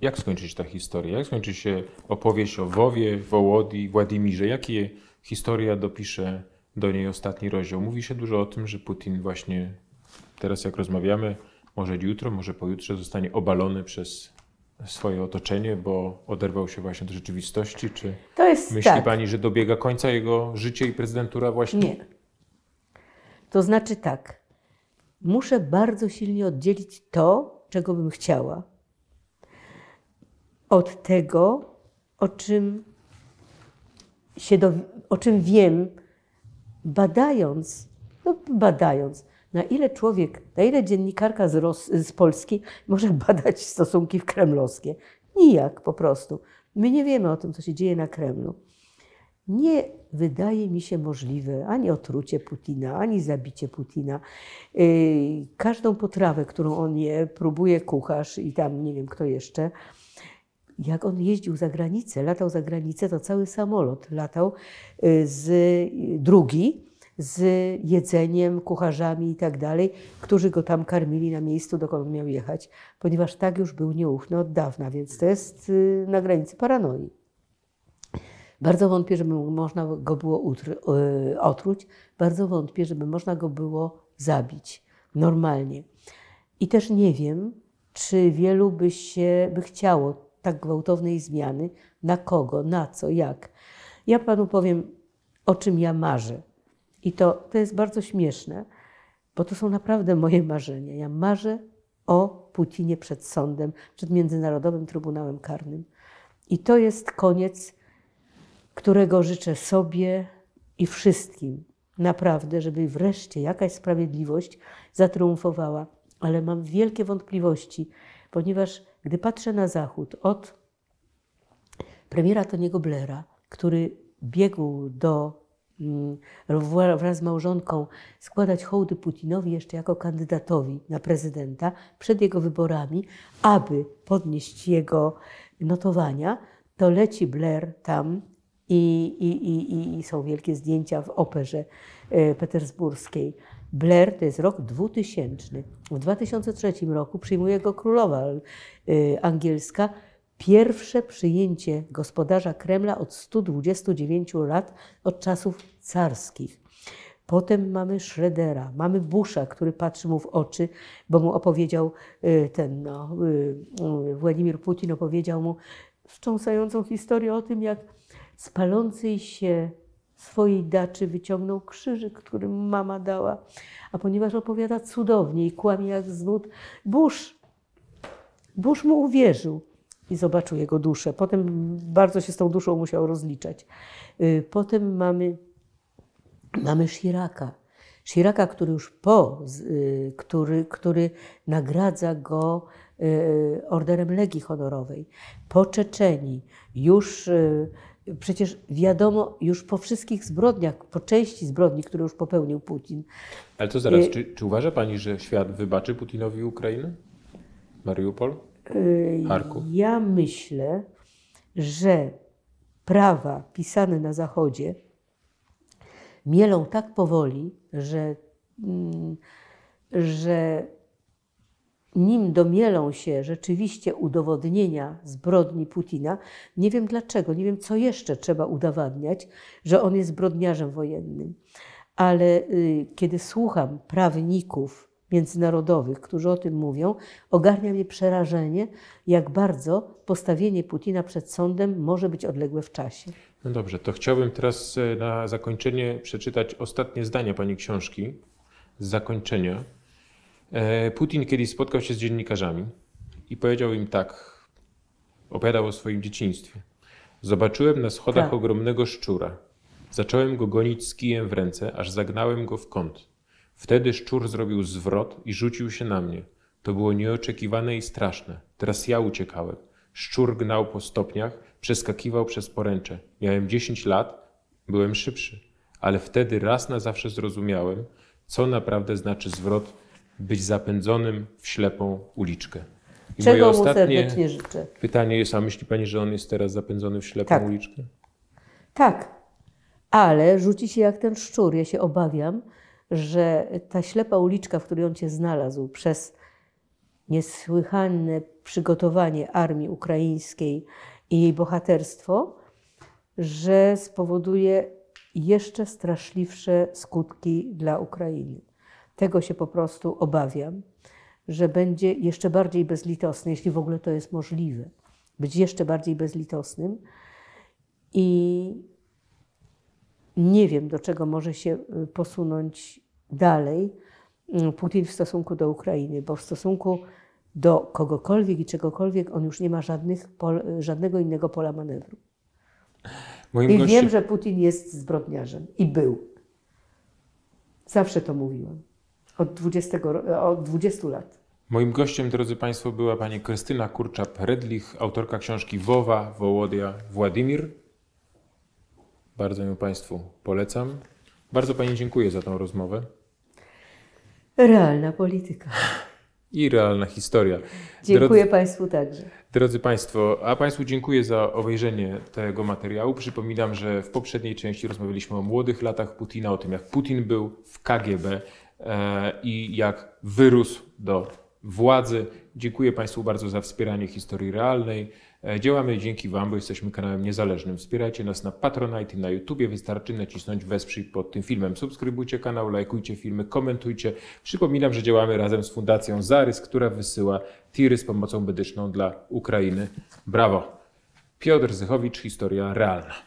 jak skończy się ta historia? Jak skończy się opowieść o Wowie, Wołodii, Władimirze? Jakie historia dopisze do niej ostatni rozdział? Mówi się dużo o tym, że Putin właśnie teraz jak rozmawiamy, może jutro, może pojutrze zostanie obalony przez swoje otoczenie, bo oderwał się właśnie do rzeczywistości? Czy to jest myśli tak. Pani, że dobiega końca jego życie i prezydentura właśnie? Nie. To znaczy tak, muszę bardzo silnie oddzielić to, czego bym chciała, od tego, o czym, się do, o czym wiem, badając, no badając, na ile człowiek, na ile dziennikarka z, Ros z Polski może [LAUGHS] badać stosunki kremlowskie. Nijak po prostu. My nie wiemy o tym, co się dzieje na Kremlu. Nie wydaje mi się możliwe ani otrucie Putina, ani zabicie Putina. Yy, każdą potrawę, którą on je, próbuje kucharz i tam nie wiem kto jeszcze, jak on jeździł za granicę, latał za granicę, to cały samolot latał y, z y, drugi, z jedzeniem, kucharzami i tak dalej, którzy go tam karmili na miejscu, dokąd miał jechać, ponieważ tak już był nieufny od dawna, więc to jest y, na granicy paranoi. Bardzo wątpię, żeby można go było otruć, bardzo wątpię, żeby można go było zabić normalnie. I też nie wiem, czy wielu by się by chciało tak gwałtownej zmiany, na kogo, na co, jak. Ja panu powiem, o czym ja marzę. I to, to jest bardzo śmieszne, bo to są naprawdę moje marzenia. Ja marzę o Putinie przed sądem, przed Międzynarodowym Trybunałem Karnym. I to jest koniec, którego życzę sobie i wszystkim. Naprawdę, żeby wreszcie jakaś sprawiedliwość zatriumfowała. Ale mam wielkie wątpliwości, ponieważ gdy patrzę na zachód od premiera Toniego Blaira, który biegł do mm, wraz z małżonką składać hołdy Putinowi jeszcze jako kandydatowi na prezydenta przed jego wyborami, aby podnieść jego notowania, to leci Blair tam i, i, i, i są wielkie zdjęcia w operze e, petersburskiej. Blair to jest rok 2000. W 2003 roku przyjmuje go królowa y, angielska. Pierwsze przyjęcie gospodarza Kremla od 129 lat, od czasów carskich. Potem mamy Schrödera, mamy Busha, który patrzy mu w oczy, bo mu opowiedział y, ten, no, y, Władimir Putin opowiedział mu wstrząsającą historię o tym, jak z palącej się swojej daczy wyciągnął krzyżyk, który mama dała. A ponieważ opowiada cudownie i kłamie jak znud, Bush, mu uwierzył i zobaczył jego duszę. Potem bardzo się z tą duszą musiał rozliczać. Y, potem mamy, mamy Shiraka. Shiraka, który już po, y, który, który nagradza go y, orderem Legii Honorowej. Po Czeczeni już Przecież wiadomo już po wszystkich zbrodniach, po części zbrodni, które już popełnił Putin. Ale co zaraz, y, czy, czy uważa pani, że świat wybaczy Putinowi Ukrainę? Mariupol? Y, Harku? Ja myślę, że prawa pisane na Zachodzie mielą tak powoli, że, mm, że nim domielą się rzeczywiście udowodnienia zbrodni Putina, nie wiem dlaczego, nie wiem co jeszcze trzeba udowadniać, że on jest zbrodniarzem wojennym. Ale y, kiedy słucham prawników międzynarodowych, którzy o tym mówią, ogarnia mnie przerażenie, jak bardzo postawienie Putina przed sądem może być odległe w czasie. No dobrze, to chciałbym teraz e, na zakończenie przeczytać ostatnie zdanie pani książki z zakończenia E, Putin kiedyś spotkał się z dziennikarzami i powiedział im tak, opowiadał o swoim dzieciństwie. Zobaczyłem na schodach tak. ogromnego szczura. Zacząłem go gonić z kijem w ręce, aż zagnałem go w kąt. Wtedy szczur zrobił zwrot i rzucił się na mnie. To było nieoczekiwane i straszne. Teraz ja uciekałem. Szczur gnał po stopniach, przeskakiwał przez poręcze. Miałem 10 lat, byłem szybszy. Ale wtedy raz na zawsze zrozumiałem, co naprawdę znaczy zwrot być zapędzonym w ślepą uliczkę. I Czego moje ostatnie mu serdecznie życzę. Pytanie jest, a myśli Pani, że on jest teraz zapędzony w ślepą tak. uliczkę? Tak, ale rzuci się jak ten szczur. Ja się obawiam, że ta ślepa uliczka, w której on cię znalazł przez niesłychane przygotowanie armii ukraińskiej i jej bohaterstwo, że spowoduje jeszcze straszliwsze skutki dla Ukrainy. Tego się po prostu obawiam, że będzie jeszcze bardziej bezlitosny, jeśli w ogóle to jest możliwe, być jeszcze bardziej bezlitosnym. I nie wiem, do czego może się y, posunąć dalej mm, Putin w stosunku do Ukrainy, bo w stosunku do kogokolwiek i czegokolwiek on już nie ma żadnych pol, żadnego innego pola manewru. Moim I gościem... wiem, że Putin jest zbrodniarzem i był. Zawsze to mówiłam od 20, e, od 20 lat. Moim gościem, drodzy Państwo, była pani Krystyna Kurczap-Redlich, autorka książki Wowa, Wołodia, Władimir. Bardzo ją Państwu polecam. Bardzo Pani dziękuję za tą rozmowę. Realna polityka. I realna historia. Dziękuję drodzy, Państwu także. Drodzy Państwo, a Państwu dziękuję za obejrzenie tego materiału. Przypominam, że w poprzedniej części rozmawialiśmy o młodych latach Putina, o tym jak Putin był w KGB. E, i jak wyrósł do władzy. Dziękuję Państwu bardzo za wspieranie historii realnej. E, działamy dzięki Wam, bo jesteśmy kanałem niezależnym. Wspierajcie nas na Patronite i na YouTubie. Wystarczy nacisnąć wesprzyj pod tym filmem. Subskrybujcie kanał, lajkujcie filmy, komentujcie. Przypominam, że działamy razem z Fundacją Zarys, która wysyła tiry z pomocą medyczną dla Ukrainy. Brawo! Piotr Zychowicz, Historia Realna.